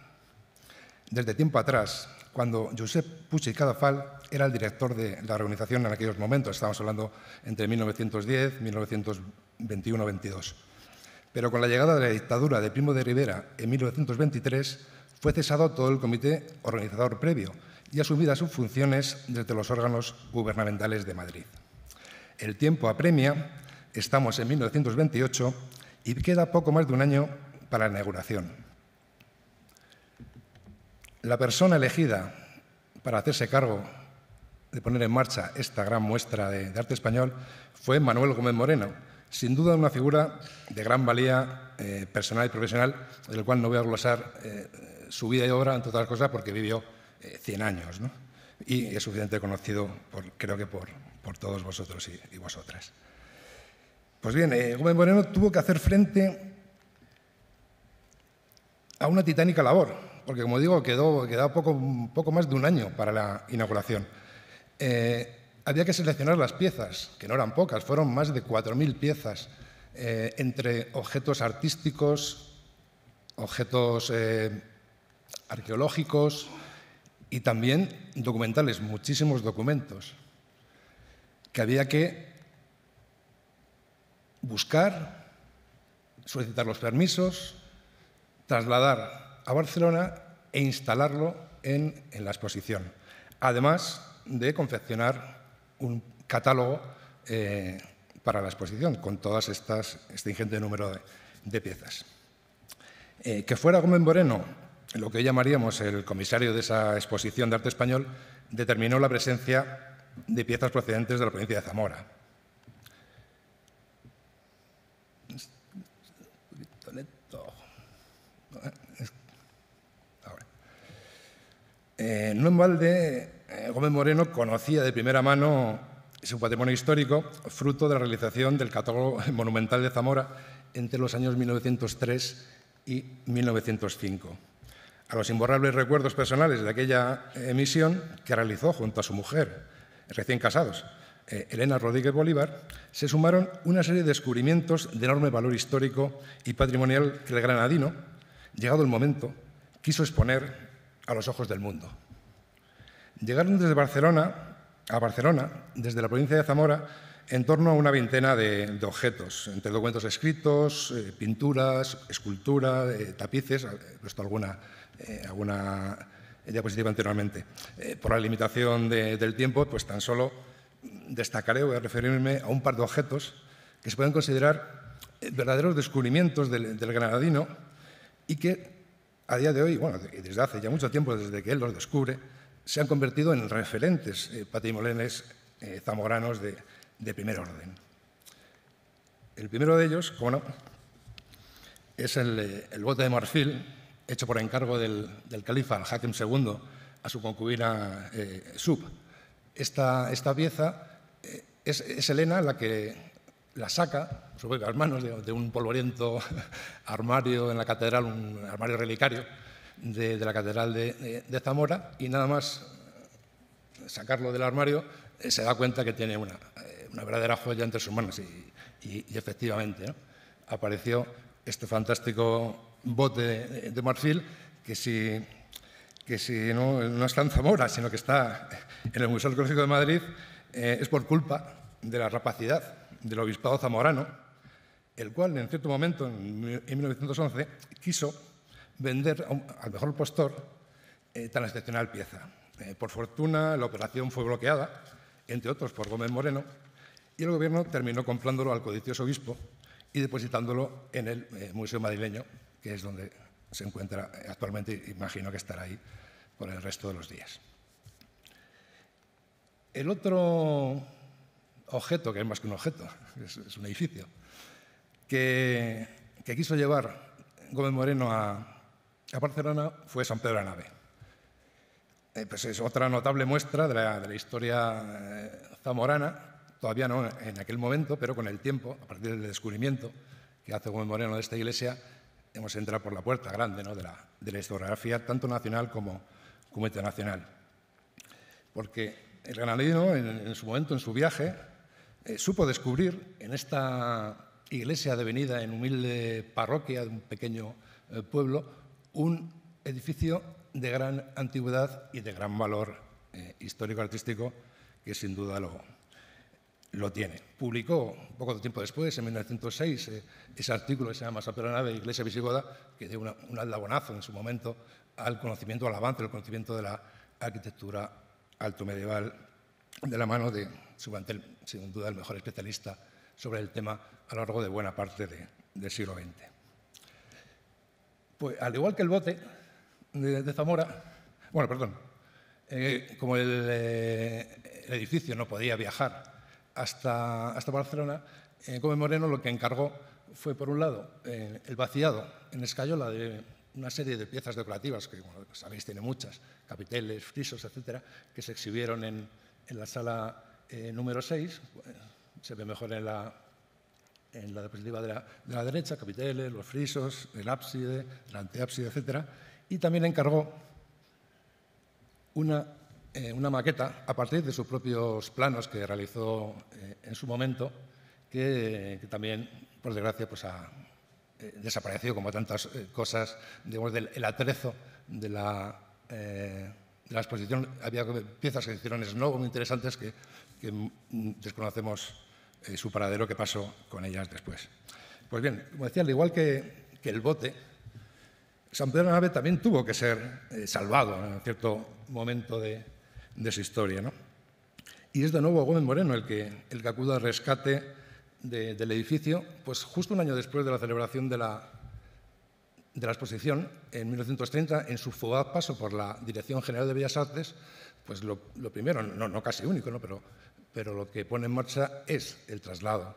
S5: desde tiempo atrás, cuando Josep Puig y Cadafal era el director de la organización en aquellos momentos, estamos hablando entre 1910, 1921 22 Pero con la llegada de la dictadura de Primo de Rivera en 1923, fue cesado todo el comité organizador previo y asumidas sus funciones desde los órganos gubernamentales de Madrid. El tiempo apremia, estamos en 1928 y queda poco más de un año para la inauguración. La persona elegida para hacerse cargo de poner en marcha esta gran muestra de, arte español fue Manuel Gómez Moreno, sin duda una figura de gran valía eh, personal y profesional, del cual no voy a glosar eh, su vida y obra, entre otras cosas, porque vivió 100 eh, años y es suficiente conocido, creo que por, todos vosotros y, y, vosotras. Pues bien, Gómez Moreno tuvo que hacer frente a una titánica labor, porque como digo, quedó, quedaba poco, más de un año para la inauguración. Eh, había que seleccionar las piezas, que no eran pocas, fueron más de 4.000 piezas, eh, entre objetos artísticos, objetos eh, arqueológicos y también documentales, muchísimos documentos, que había que buscar, solicitar los permisos, trasladar a Barcelona e instalarlo en, la exposición, además de confeccionar un catálogo eh, para la exposición con todas estas, este ingente número de, piezas. Eh, que fuera Gómez Moreno, lo que hoy llamaríamos el comisario de esa exposición de arte español, determinó la presencia de piezas procedentes de la provincia de Zamora, Eh, no en balde, eh, Gómez Moreno conocía de primera mano su patrimonio histórico, fruto de la realización del catálogo monumental de Zamora entre los años 1903 y 1905. A los imborrables recuerdos personales de aquella emisión que realizó junto a su mujer, recién casados, eh, Elena Rodríguez Bolívar, se sumaron una serie de descubrimientos de enorme valor histórico y patrimonial que el granadino, llegado el momento, quiso exponer a los ojos del mundo. Llegaron desde Barcelona a Barcelona, desde la provincia de Zamora, en torno a una veintena de, objetos, entre documentos escritos, eh, pinturas, escultura, eh, tapices, he puesto alguna, eh, alguna diapositiva anteriormente. por la limitación del tiempo, pues tan solo destacaré, voy a referirme a un par de objetos que se pueden considerar verdaderos descubrimientos del granadino y que a día de hoy, bueno, desde hace ya mucho tiempo, desde que él los descubre, se han convertido en referentes eh, patimolenes eh, zamoranos de, primer orden. El primero de ellos, como no, es eh, el, bote de marfil hecho por encargo del, califa al-Hakim II a su concubina Sub. Esta, pieza es, es, Elena la que la saca, supongo, a las manos de, un polvoriento armario en la catedral, un armario relicario de, la catedral de, Zamora, y nada más sacarlo del armario eh, se da cuenta que tiene eh, una, verdadera joya entre sus manos, y, efectivamente apareció este fantástico bote de, marfil que si, que si no, no, está en Zamora, sino que está en el Museo Arqueológico de Madrid, eh, es por culpa de la rapacidad del obispado zamorano, el cual en cierto momento, en 1911, quiso vender al mejor postor eh, tan excepcional pieza. Eh, por fortuna, la operación fue bloqueada, entre otros por Gómez Moreno, y el gobierno terminó comprándolo al codicioso obispo y depositándolo en el eh, Museo Madrileño, que es donde se encuentra actualmente, imagino que estará ahí por el resto de los días. El otro objeto, que es más que un objeto, es, un edificio, que, quiso llevar Gómez Moreno a, a Barcelona fue San Pedro de la Nave. Eh, pues es otra notable muestra de la, historia eh, zamorana, todavía no en aquel momento, pero con el tiempo, a partir del descubrimiento que hace Gómez Moreno de esta iglesia, hemos entrado por la puerta grande de, la, de, la, historiografía, tanto nacional como, como internacional. Porque el granadino, en su momento, en su viaje, eh, supo descubrir en esta iglesia devenida en humilde parroquia de un pequeño eh, pueblo un edificio de gran antigüedad y de gran valor eh, histórico-artístico que sin duda lo, lo tiene. Publicó poco tiempo después, en 1906, ese artículo que se llama Sapera Nave, Iglesia Visigoda, que dio un aldabonazo en su momento al conocimiento, al avance del conocimiento de la arquitectura altomedieval de la mano de Subantel, sin duda el mejor especialista sobre el tema a lo largo de buena parte del siglo XX. Pues al igual que el bote de, Zamora, bueno, perdón, eh, como eh, el, edificio no podía viajar hasta, hasta Barcelona, eh, Moreno lo que encargó fue, por un lado, eh, el vaciado en escayola de una serie de piezas decorativas, que como sabéis tiene muchas, capiteles, frisos, etcétera, que se exhibieron en, en la sala eh, número 6, se ve mejor en la, en la diapositiva de la, derecha, capiteles, los frisos, el ábside, el anteábside, etc. Y también encargó una, eh, una, maqueta a partir de sus propios planos que realizó eh, en su momento, que, también, por desgracia, pues ha desaparecido como tantas cosas, digamos, del el atrezo de la la exposición había piezas que se hicieron Snow muy interesantes que, desconocemos eh, su paradero, qué pasó con ellas después. Pues bien, como decía, al igual que, el bote, San Pedro de la Nave también tuvo que ser eh, salvado en cierto momento de, su historia. ¿no? Y es de nuevo Gómez Moreno el que, el que acude al rescate del edificio, pues justo un año después de la celebración de la de la exposición en 1930, en su fugaz paso por la Dirección General de Bellas Artes, pues lo, primero, no, no, casi único, ¿no? Pero, pero lo que pone en marcha es el traslado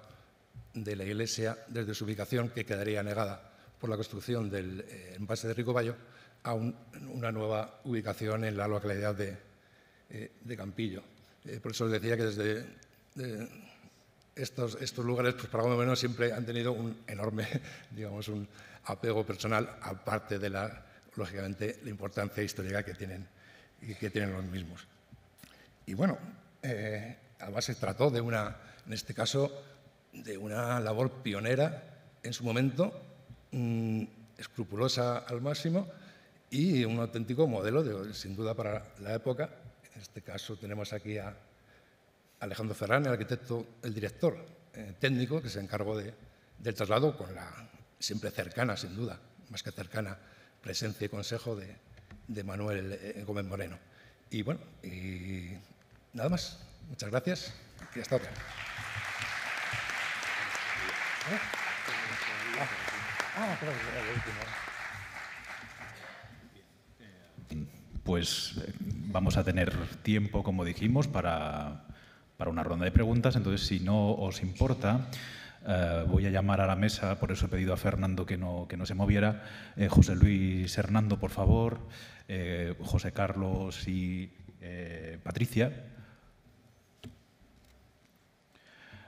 S5: de la iglesia desde su ubicación, que quedaría negada por la construcción del eh, envase de Ricoballo, a una nueva ubicación en la localidad de, eh, de Campillo. Eh, por eso les decía que desde estos, estos lugares, pues para lo menos siempre han tenido un enorme, digamos, un, apego personal, aparte de la, lógicamente, la importancia histórica que tienen, que tienen los mismos. Y bueno, eh, además se trató de una, en este caso, de una labor pionera en su momento, mm, escrupulosa al máximo y un auténtico modelo, sin duda, para la época. En este caso tenemos aquí a Alejandro Ferrán, el arquitecto, el director eh, técnico que se encargó de, del traslado con la siempre cercana, sin duda, más que cercana, presencia y consejo de, de Manuel eh, Gómez Moreno. Y bueno, y nada más. Muchas gracias y hasta otra.
S3: Pues eh, vamos a tener tiempo, como dijimos, para, para una ronda de preguntas. Entonces, si no os importa, eh, voy a llamar a la mesa, por eso he pedido a Fernando que no, que no se moviera, eh, José Luis Hernando, por favor, eh, José Carlos y Patricia.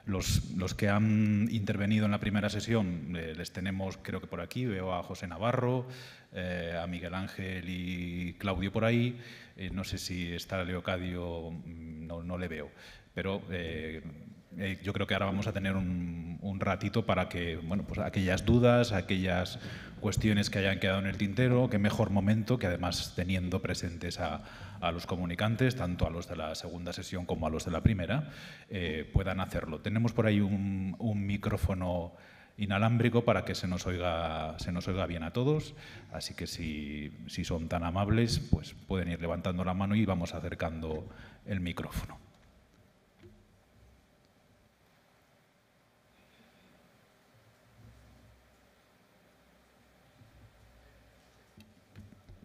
S3: Los, que han intervenido en la primera sesión les tenemos, creo que por aquí, veo a José Navarro, a Miguel Ángel y Claudio por ahí. no sé si está Leocadio, mm, no, no le veo, pero eh, yo creo que ahora vamos a tener un, ratito para que, bueno, pues aquellas dudas, aquellas cuestiones que hayan quedado en el tintero, qué mejor momento que además teniendo presentes a, los comunicantes, tanto a los de la segunda sesión como a los de la primera, eh, puedan hacerlo. Tenemos por ahí un, micrófono inalámbrico para que se nos oiga, se nos oiga bien a todos. Así que si, si, son tan amables, pues pueden ir levantando la mano y vamos acercando el micrófono.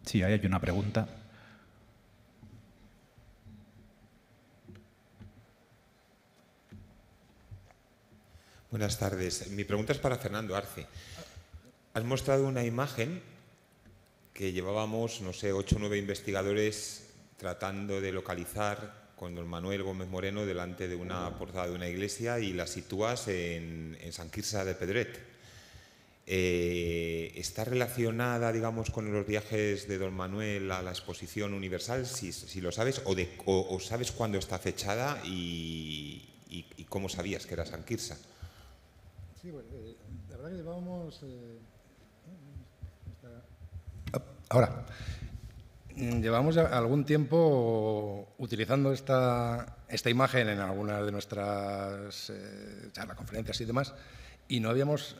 S3: Sí, hay una pregunta.
S5: Buenas tardes. Mi pregunta es para Fernando Arce. Has mostrado una imagen que llevábamos, no sé, ocho o nueve investigadores tratando de localizar con don Manuel Gómez Moreno delante de una portada de una iglesia y la sitúas en, San Quirza de Pedret. Eh, ¿está relacionada, digamos, con los viajes de Don Manuel a la Exposición Universal, si, lo sabes, o, sabes cuándo está fechada y, cómo sabías que era San Kirsa? Sí, bueno, eh, la verdad que llevábamos... Eh, ahora, mm, llevamos algún tiempo utilizando esta, imagen en algunas de nuestras charlas, conferencias y demás, y no habíamos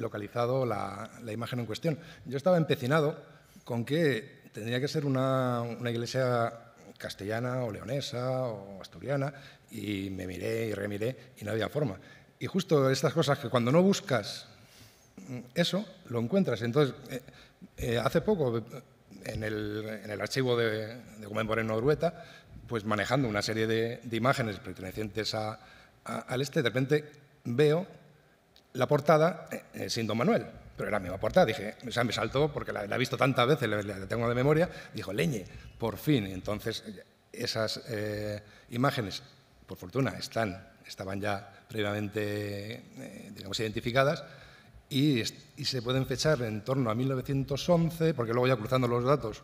S5: localizado la, imagen en cuestión. Yo estaba empecinado con que tendría que ser una, iglesia castellana o leonesa o asturiana y me miré y remiré y no había forma. Y justo estas cosas que cuando no buscas eso, lo encuentras. Entonces, eh, eh, hace poco, en el, archivo de, de Gómez Moreno Orueta, pues manejando una serie de, imágenes pertenecientes al este, de repente veo la portada eh, eh, sin Don Manuel, pero era la misma portada. Dije, o sea, me salto porque la, he visto tantas veces, la, tengo de memoria. Dijo, leñe, por fin. Entonces, eh, esas imágenes, por fortuna, están, estaban ya previamente, digamos, identificadas. Y, se pueden fechar en torno a 1911, porque luego ya cruzando los datos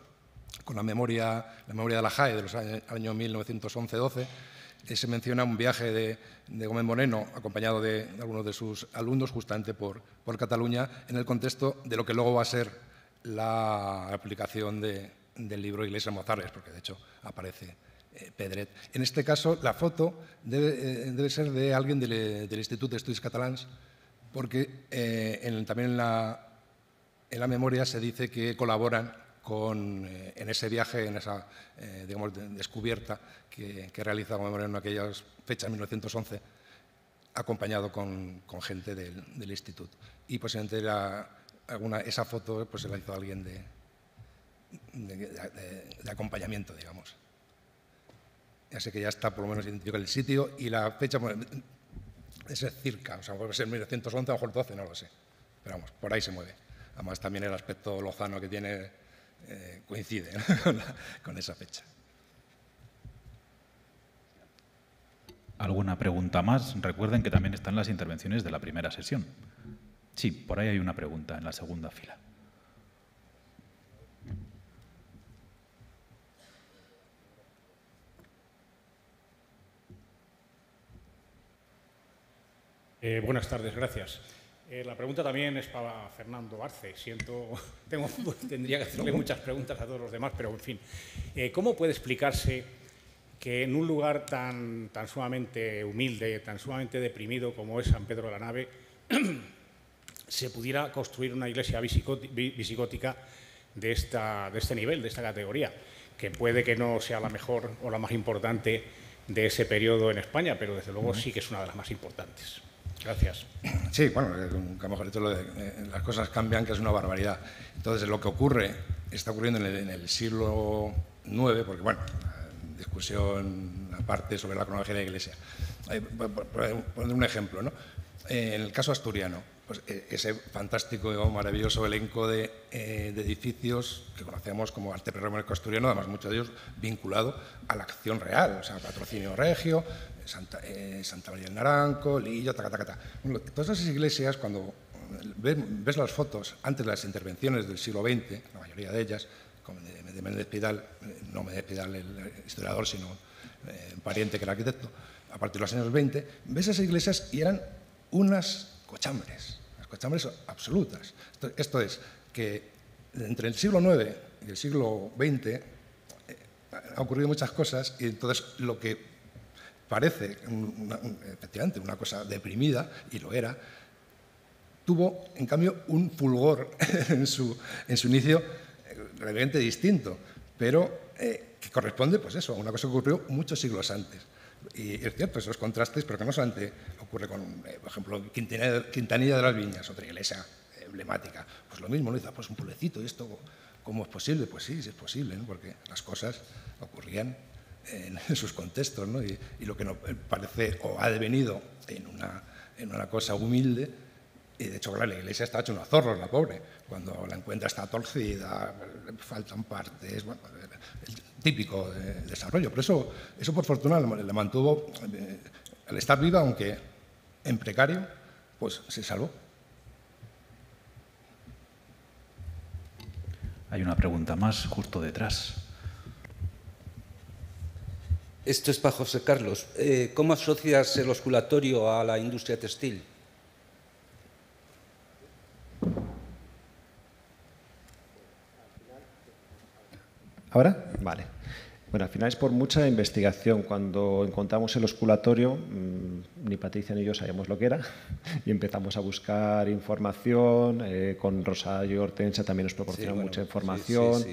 S5: con la memoria, la memoria de la JAE de los años, años 1911-12, eh, se menciona un viaje de, Gómez Moreno, acompañado de, algunos de sus alumnos, justamente por, Cataluña, en el contexto de lo que luego va a ser la aplicación del libro Iglesia Mozares, porque de hecho aparece eh, Pedret. En este caso, la foto debe, eh, ser de alguien del, Instituto de Estudios Catalans, porque también en la memoria se dice que colaboran eh, en ese viaje, en esa eh, descubierta que, que realiza Moreno en aquellas fechas, 1911, acompañado con, gente del, instituto. Y posiblemente pues, alguna, esa foto pues, se la hizo alguien de, acompañamiento, digamos. Así que ya está por lo menos identificado el sitio y la fecha es circa, o sea, puede ser 1911, a lo mejor 12, no lo sé. Pero vamos, por ahí se mueve. Además también el aspecto lozano que tiene eh, coincide con, esa fecha.
S3: ¿Alguna pregunta más? Recuerden que también están las intervenciones de la primera sesión. Sí, por ahí hay una pregunta en la segunda fila.
S6: Eh, buenas tardes, gracias. Eh, la pregunta también es para Fernando Arce. Siento, tendría que hacerle muchas preguntas a todos los demás, pero en fin. Eh, ¿Cómo puede explicarse que en un lugar tan, tan sumamente humilde, tan sumamente deprimido como es San Pedro de la Nave, se pudiera construir una iglesia visigótica de, esta, de este nivel, de esta categoría? Que puede que no sea la mejor o la más importante de ese periodo en España, pero desde luego sí que es una de las más importantes. Gracias. Sí, bueno, a mejor eh, las cosas cambian, que es una barbaridad.
S5: Entonces, lo que ocurre, está ocurriendo en el, siglo IX, porque, bueno, discusión aparte sobre la cronología de la Iglesia. Eh, poner un ejemplo, ¿no? Eh, en el caso asturiano, pues, eh, ese fantástico, y maravilloso elenco de, edificios que conocemos como arte prerrománico asturiano, además muchos de ellos vinculado a la acción real, o sea, patrocinio regio, eh, Santa, María del Naranco, Lillo, todas esas iglesias, cuando eh, ves las fotos antes de las intervenciones del siglo XX, la mayoría de ellas, como eh, de, de Pidal, no Méndez Pidal el historiador, sino pariente que era arquitecto, a partir de los años 20, ves esas iglesias y eran unas cochambres, unas cochambres absolutas. Esto, es, que entre el siglo IX y el siglo XX ha ocurrido muchas cosas y entonces lo que parece efectivamente una cosa deprimida, y lo era, tuvo en cambio un fulgor en su, en su inicio eh, realmente distinto, pero eh, que corresponde pues eso, a una cosa que ocurrió muchos siglos antes. Y es cierto, esos contrastes, pero que no solamente ocurre con, eh, por ejemplo, Quintanilla de las Viñas, otra iglesia emblemática, pues lo mismo, ¿no? Dice, pues un pueblecito, ¿y esto cómo es posible? Pues sí, sí es posible, porque las cosas ocurrían en, sus contextos, y, lo que nos parece o ha devenido en una, cosa humilde, y de hecho, claro, la iglesia está hecho una zorros, la pobre. Cuando la encuentra está torcida, faltan partes, bueno, el típico eh, desarrollo. Pero eso, eso por fortuna, la mantuvo, eh, al estar viva, aunque en precario, pues se salvó.
S3: Hay una pregunta más justo detrás.
S5: Esto es para José Carlos. Eh, ¿Cómo asocias el osculatorio a la industria
S6: textil?
S4: ¿Ahora? Vale. Bueno, al final es por mucha investigación. Cuando encontramos el osculatorio, mm, ni Patricia ni yo sabíamos lo que era y empezamos a buscar información. Eh, con Rosario Hortensia también nos proporcionó mucha información.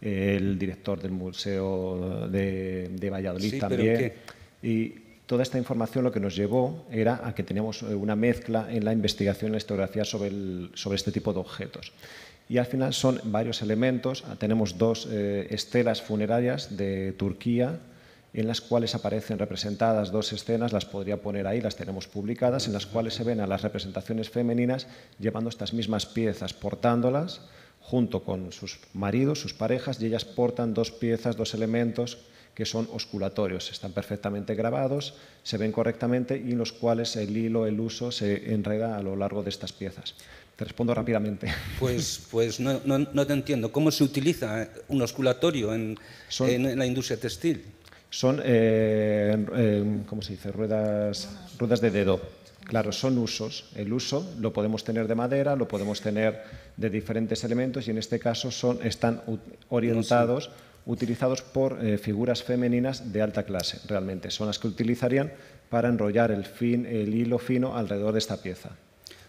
S4: el director del Museo de, Valladolid también. y toda esta información lo que nos llevó era a que teníamos eh, una mezcla en la investigación, en la historiografía sobre, sobre este tipo de objetos. Y al final son varios elementos. Tenemos dos eh, estelas funerarias de Turquía en las cuales aparecen representadas dos escenas, las podría poner ahí, las tenemos publicadas, en las cuales se ven a las representaciones femeninas llevando estas mismas piezas, portándolas junto con sus maridos, sus parejas, y ellas portan dos piezas, dos elementos que son osculatorios, están perfectamente grabados, se ven correctamente y en los cuales el hilo, el uso se enreda a lo largo de estas piezas. Te respondo rápidamente. Pues, pues no,
S5: te entiendo. ¿Cómo se utiliza un osculatorio en, en la industria textil?
S4: son, eh, ¿cómo se dice?, ruedas, ruedas de dedo. Claro, son usos. El uso lo podemos tener de madera, lo podemos tener de diferentes elementos y en este caso son, están orientados, utilizados por eh, figuras femeninas de alta clase, realmente. Son las que utilizarían para enrollar el, fin, el hilo fino alrededor de esta pieza.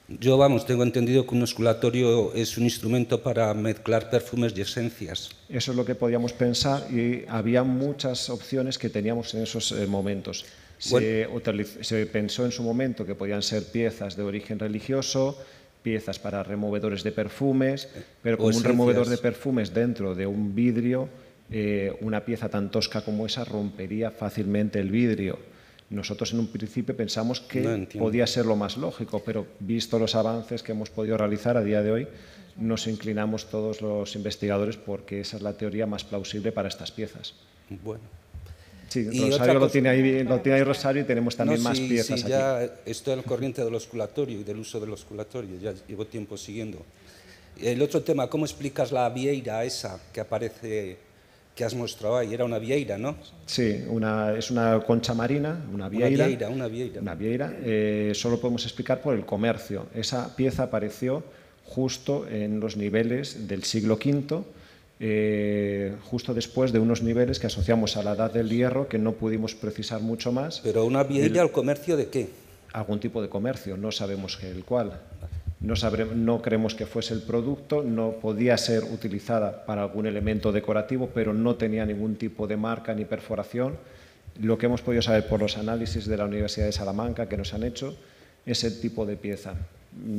S5: Yo, vamos, tengo entendido que un osculatorio es un instrumento para
S4: mezclar perfumes y esencias. Eso es lo que podíamos pensar y había muchas opciones que teníamos en esos eh, momentos. Se, pensó en su momento que podían ser piezas de origen religioso, piezas para removedores de perfumes, eh, pero con un removedor de perfumes dentro de un vidrio, eh, una pieza tan tosca como esa rompería fácilmente el vidrio nosotros en un principio pensamos que podía ser lo más lógico, pero visto los avances que hemos podido realizar a día de hoy, nos inclinamos todos los investigadores porque esa es la teoría más plausible para estas piezas. Bueno. Sí, Rosario lo tiene, ahí, lo tiene, ahí, Rosario y tenemos también más piezas. Sí, ya estoy al corriente
S5: del osculatorio y del uso del osculatorio, ya llevo tiempo siguiendo. El otro tema, ¿cómo explicas la vieira esa que aparece que has mostrado ahí, era una vieira, ¿no?
S4: Sí, una, es una concha marina, una vieira. Una vieira, una vieira. Una eh, vieira. solo podemos explicar por el comercio. Esa pieza apareció justo en los niveles del siglo V, eh, justo después de unos niveles que asociamos a la edad del hierro, que no pudimos precisar mucho más. Pero una vieira al comercio de qué? Algún tipo de comercio, no sabemos el cuál. No, creemos que fuese el producto, no podía ser utilizada para algún elemento decorativo, pero no tenía ningún tipo de marca ni perforación. Lo que hemos podido saber por los análisis de la Universidad de Salamanca que nos han hecho es el tipo de pieza.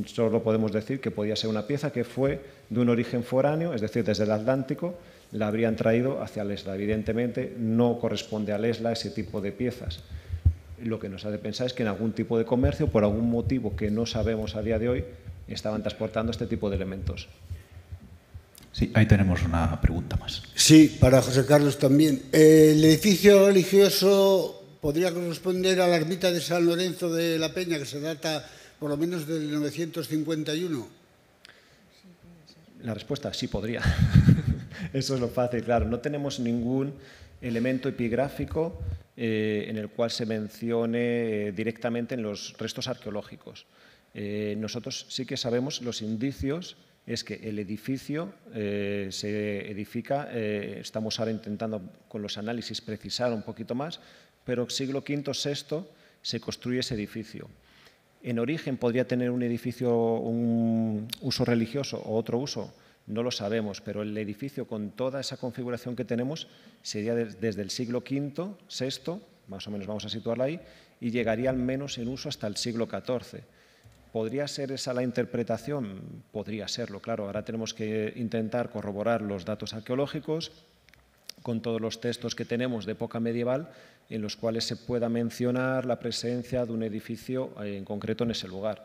S4: Solo podemos decir que podía ser una pieza que fue de un origen foráneo, es decir, desde el Atlántico, la habrían traído hacia Lesla. Evidentemente no corresponde a Lesla ese tipo de piezas lo que nos hace pensar es que en algún tipo de comercio, por algún motivo que no sabemos a día de hoy, estaban transportando este tipo de elementos.
S3: Sí, ahí tenemos una pregunta más.
S2: Sí, para José Carlos también. el edificio religioso podría corresponder a la ermita de San Lorenzo de la Peña, que se data por lo menos del 951.
S4: La respuesta, sí podría. Eso es lo fácil, claro. No tenemos ningún elemento epigráfico eh, en el cual se mencione eh, directamente en los restos arqueológicos. Eh, nosotros sí que sabemos los indicios es que el edificio eh, se edifica, eh, estamos ahora intentando con los análisis precisar un poquito más, pero siglo V, VI se construye ese edificio. En origen podría tener un edificio un uso religioso o otro uso, no lo sabemos, pero el edificio con toda esa configuración que tenemos sería desde el siglo V, VI, más o menos vamos a situarla ahí, y llegaría al menos en uso hasta el siglo XIV. ¿Podría ser esa la interpretación? Podría serlo, claro. Ahora tenemos que intentar corroborar los datos arqueológicos con todos los textos que tenemos de época medieval en los cuales se pueda mencionar la presencia de un edificio eh, en concreto en ese lugar.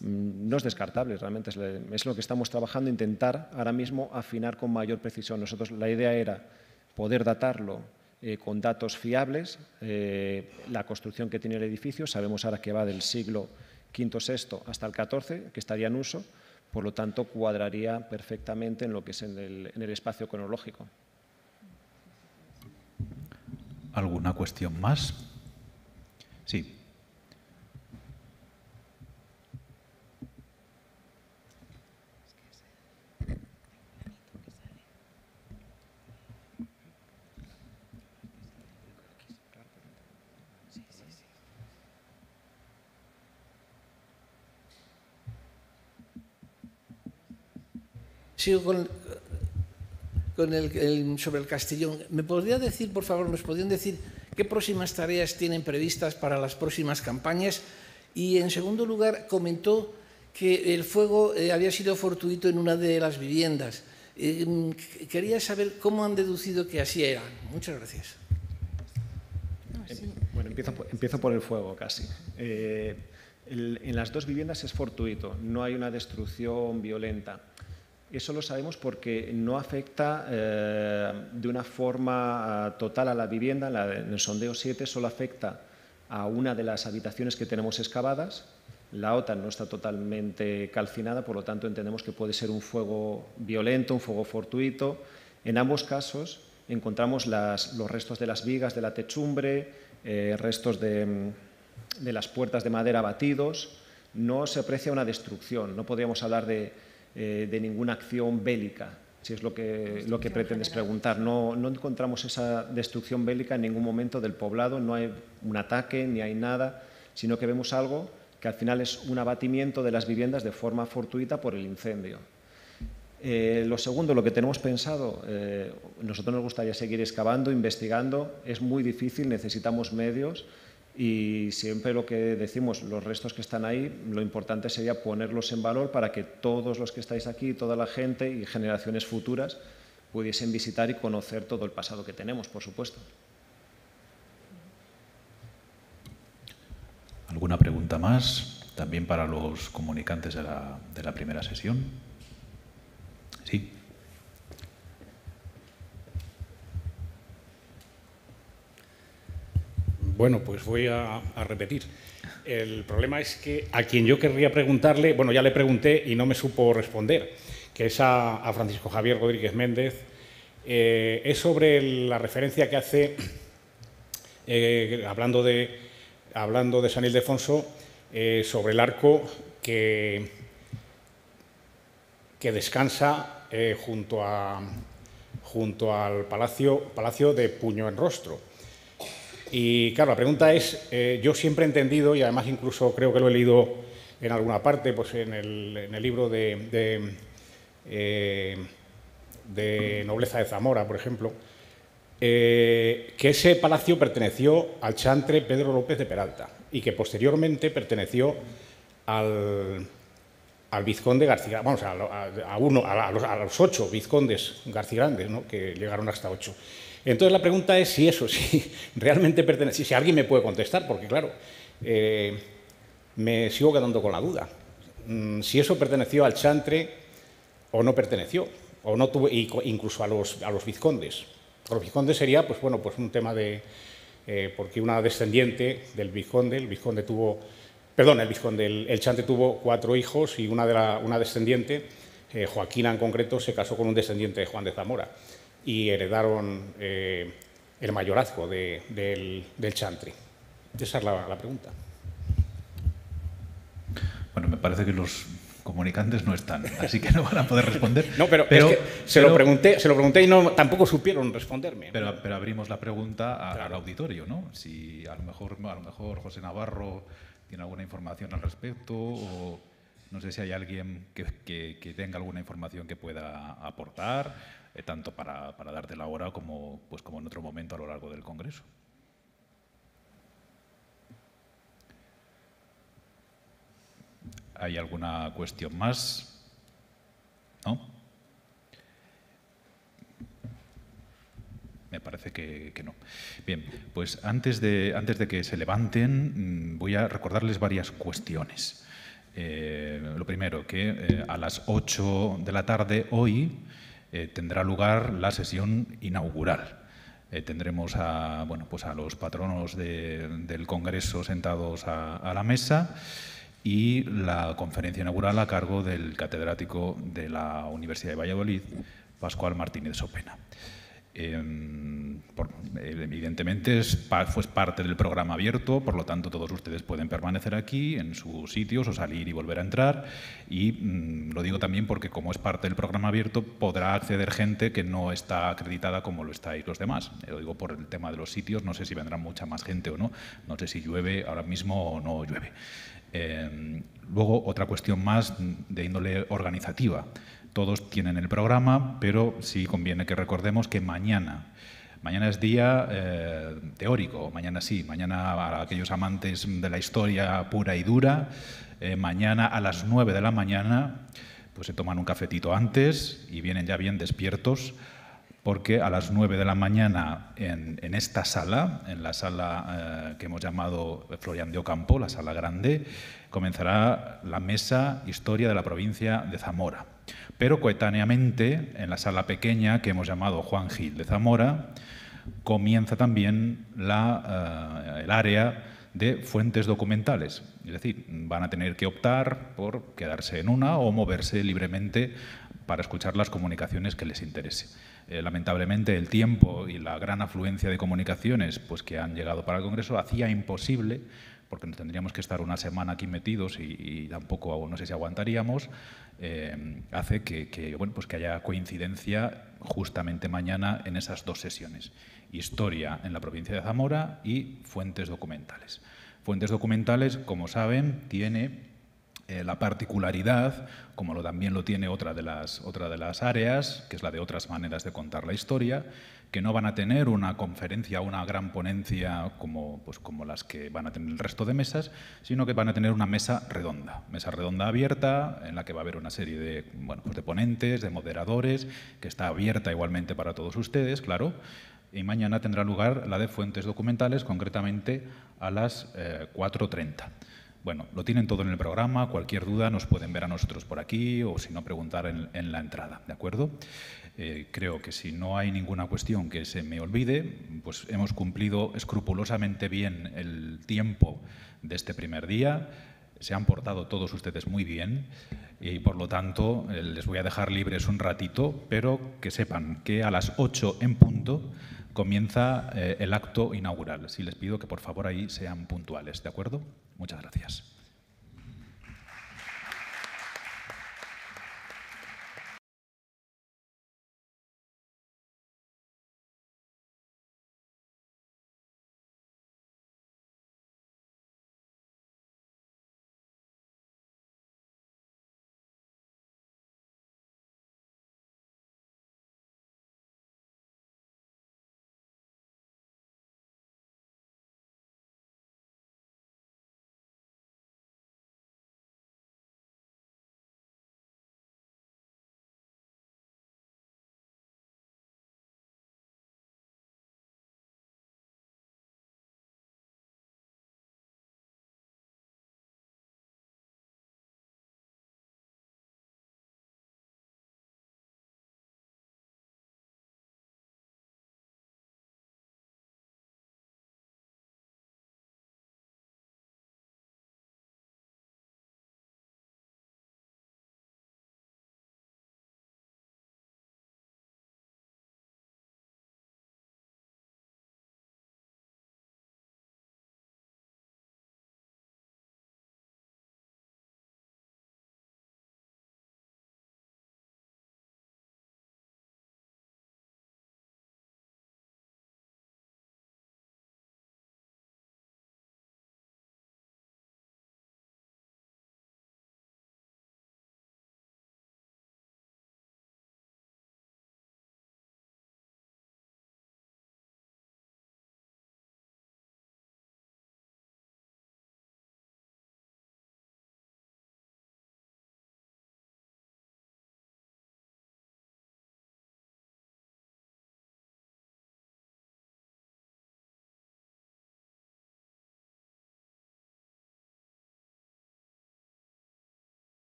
S4: Mm, no es descartable, realmente es lo que estamos trabajando, intentar ahora mismo afinar con mayor precisión. Nosotros la idea era poder datarlo eh, con datos fiables, eh, la construcción que tiene el edificio, sabemos ahora que va del siglo quinto, sexto hasta el 14, que estaría en uso, por lo tanto cuadraría perfectamente en lo que es en el, en el espacio cronológico.
S3: ¿Alguna cuestión más? Sí,
S6: sigo con, el, sobre el Castellón. ¿Me podría decir, por favor, nos podrían decir qué próximas tareas tienen previstas para las próximas campañas? Y en segundo lugar, comentó que el fuego eh, había sido fortuito en una de las viviendas. Eh, mm, quería saber cómo han deducido que así era. Muchas gracias.
S4: Em, bueno, empiezo, por el fuego casi.
S6: Eh, en
S4: las dos viviendas es fortuito, no hay una destrucción violenta. Eso lo sabemos porque no afecta eh, de una forma ah, total a la vivienda. en el sondeo 7 solo afecta a una de las habitaciones que tenemos excavadas. La otra no está totalmente calcinada, por lo tanto entendemos que puede ser un fuego violento, un fuego fortuito. En ambos casos encontramos los restos de las vigas, de la techumbre, eh, restos de, mm, de las puertas de madera batidos. No se aprecia una destrucción, no podríamos hablar de eh, de ninguna acción bélica, si es lo que, pretendes preguntar. No, encontramos esa destrucción bélica en ningún momento del poblado, no hay un ataque ni hay nada, sino que vemos algo que al final es un abatimiento de las viviendas de forma fortuita por el incendio. Eh, lo segundo, lo que tenemos pensado, eh, nosotros nos gustaría seguir excavando, investigando, es muy difícil, necesitamos medios y siempre lo que decimos, los restos que están ahí, lo importante sería ponerlos en valor para que todos los que estáis aquí, toda la gente y generaciones futuras pudiesen visitar y conocer todo el pasado que tenemos, por supuesto.
S3: ¿Alguna pregunta más? También para los comunicantes de la, de la primera sesión.
S6: Bueno, pues voy a, repetir. El problema es que a quien yo querría preguntarle, bueno, ya le pregunté y no me supo responder, que es a, Francisco Javier Rodríguez Méndez, eh, es sobre la referencia que hace, eh, hablando, de, hablando de San Ildefonso, eh, sobre el arco que, que descansa junto, junto al palacio, palacio de Puño en Rostro. Y claro, la pregunta es, eh, yo siempre he entendido, y además incluso creo que lo he leído en alguna parte, pues en el, libro eh, de, Nobleza de Zamora, por ejemplo, eh, que ese palacio perteneció al chantre Pedro López de Peralta y que posteriormente perteneció al, vizconde García, vamos, a, uno, a, los, ocho vizcondes grandes, ¿no? que llegaron hasta ocho. Entonces la pregunta es si eso, si realmente pertenece, si alguien me puede contestar, porque claro, eh, me sigo quedando con la duda. Mm, si eso perteneció al chantre o no perteneció, o no tuvo, incluso a los, a los vizcondes. los vizcondes sería, pues bueno, pues un tema de, eh, porque una descendiente del vizconde, el vizconde tuvo, perdón, el vizconde, el, chantre tuvo cuatro hijos y una, de la, una descendiente, eh, Joaquina en concreto, se casó con un descendiente de Juan de Zamora y heredaron eh, el mayorazgo de, del, del, chantry. Esa es la, pregunta.
S3: Bueno, me parece que los comunicantes no están, así que no van a poder responder.
S6: No, pero, es que se, lo pregunté, se lo pregunté y no, tampoco supieron responderme. Pero, pero abrimos la pregunta al auditorio,
S3: ¿no? Si a lo, mejor, a lo mejor José Navarro tiene alguna información al respecto o no sé si hay alguien que, que, que tenga alguna información que pueda aportar. Eh, tanto para, darte la hora como, pues, como en otro momento a lo largo del Congreso. ¿Hay alguna cuestión más? ¿No? Me parece que, no. Bien, pues antes de, antes de que se levanten, mm, voy a recordarles varias cuestiones. Eh, lo primero, que eh, a las 8 de la tarde hoy eh, tendrá lugar la sesión inaugural. Eh, tendremos a, bueno, pues a los patronos del Congreso sentados a, a, la mesa y la conferencia inaugural a cargo del catedrático de la Universidad de Valladolid, Pascual Martínez Sopena. Em, evidentemente es, parte del programa abierto, por lo tanto todos ustedes pueden permanecer aquí en sus sitios o salir y volver a entrar. Y mm, lo digo también porque como es parte del programa abierto podrá acceder gente que no está acreditada como lo estáis los demás. Eh, lo digo por el tema de los sitios, no sé si vendrá mucha más gente o no, no sé si llueve ahora mismo o no llueve. Em, luego otra cuestión más de índole organizativa. Todos tienen el programa, pero sí conviene que recordemos que mañana Mañana es día eh, teórico, mañana sí, mañana a aquellos amantes de la historia pura y dura, eh, mañana a las nueve de la mañana, pues se toman un cafetito antes y vienen ya bien despiertos, porque a las nueve de la mañana en, esta sala, en la sala eh, que hemos llamado Florian de Ocampo, la sala grande, comenzará la mesa Historia de la provincia de Zamora. Pero coetáneamente, en la sala pequeña que hemos llamado Juan Gil de Zamora, comienza también eh, el área de fuentes documentales. Es decir, van a tener que optar por quedarse en una o moverse libremente para escuchar las comunicaciones que les interese. Eh, lamentablemente el tiempo y la gran afluencia de comunicaciones pues, que han llegado para el Congreso hacía imposible porque nos tendríamos que estar una semana aquí metidos y, y tampoco no sé si aguantaríamos, Em, hace que, pues que haya coincidencia justamente mañana en esas dos sesiones. Historia en la provincia de Zamora y fuentes documentales. Fuentes documentales, como saben, tiene eh, la particularidad, como lo, también lo tiene otra de, las, otra de las áreas, que es la de otras maneras de contar la historia, que no van a tener una conferencia, una gran ponencia como, pues, como las que van a tener el resto de mesas, sino que van a tener una mesa redonda, mesa redonda abierta, en la que va a haber una serie de, bueno, pues de ponentes, de moderadores, que está abierta igualmente para todos ustedes, claro. Y mañana tendrá lugar la de fuentes documentales, concretamente a las 4.30. Eh, bueno, lo tienen todo en el programa, cualquier duda nos pueden ver a nosotros por aquí o si no preguntar en, en la entrada, ¿de acuerdo? Eh, creo que si no hay ninguna cuestión que se me olvide, pues hemos cumplido escrupulosamente bien el tiempo de este primer día. Se han portado todos ustedes muy bien y por lo tanto eh, les voy a dejar libres un ratito, pero que sepan que a las ocho en punto comienza eh, el acto inaugural. Si les pido que por favor ahí sean puntuales, ¿de acuerdo? Muchas gracias.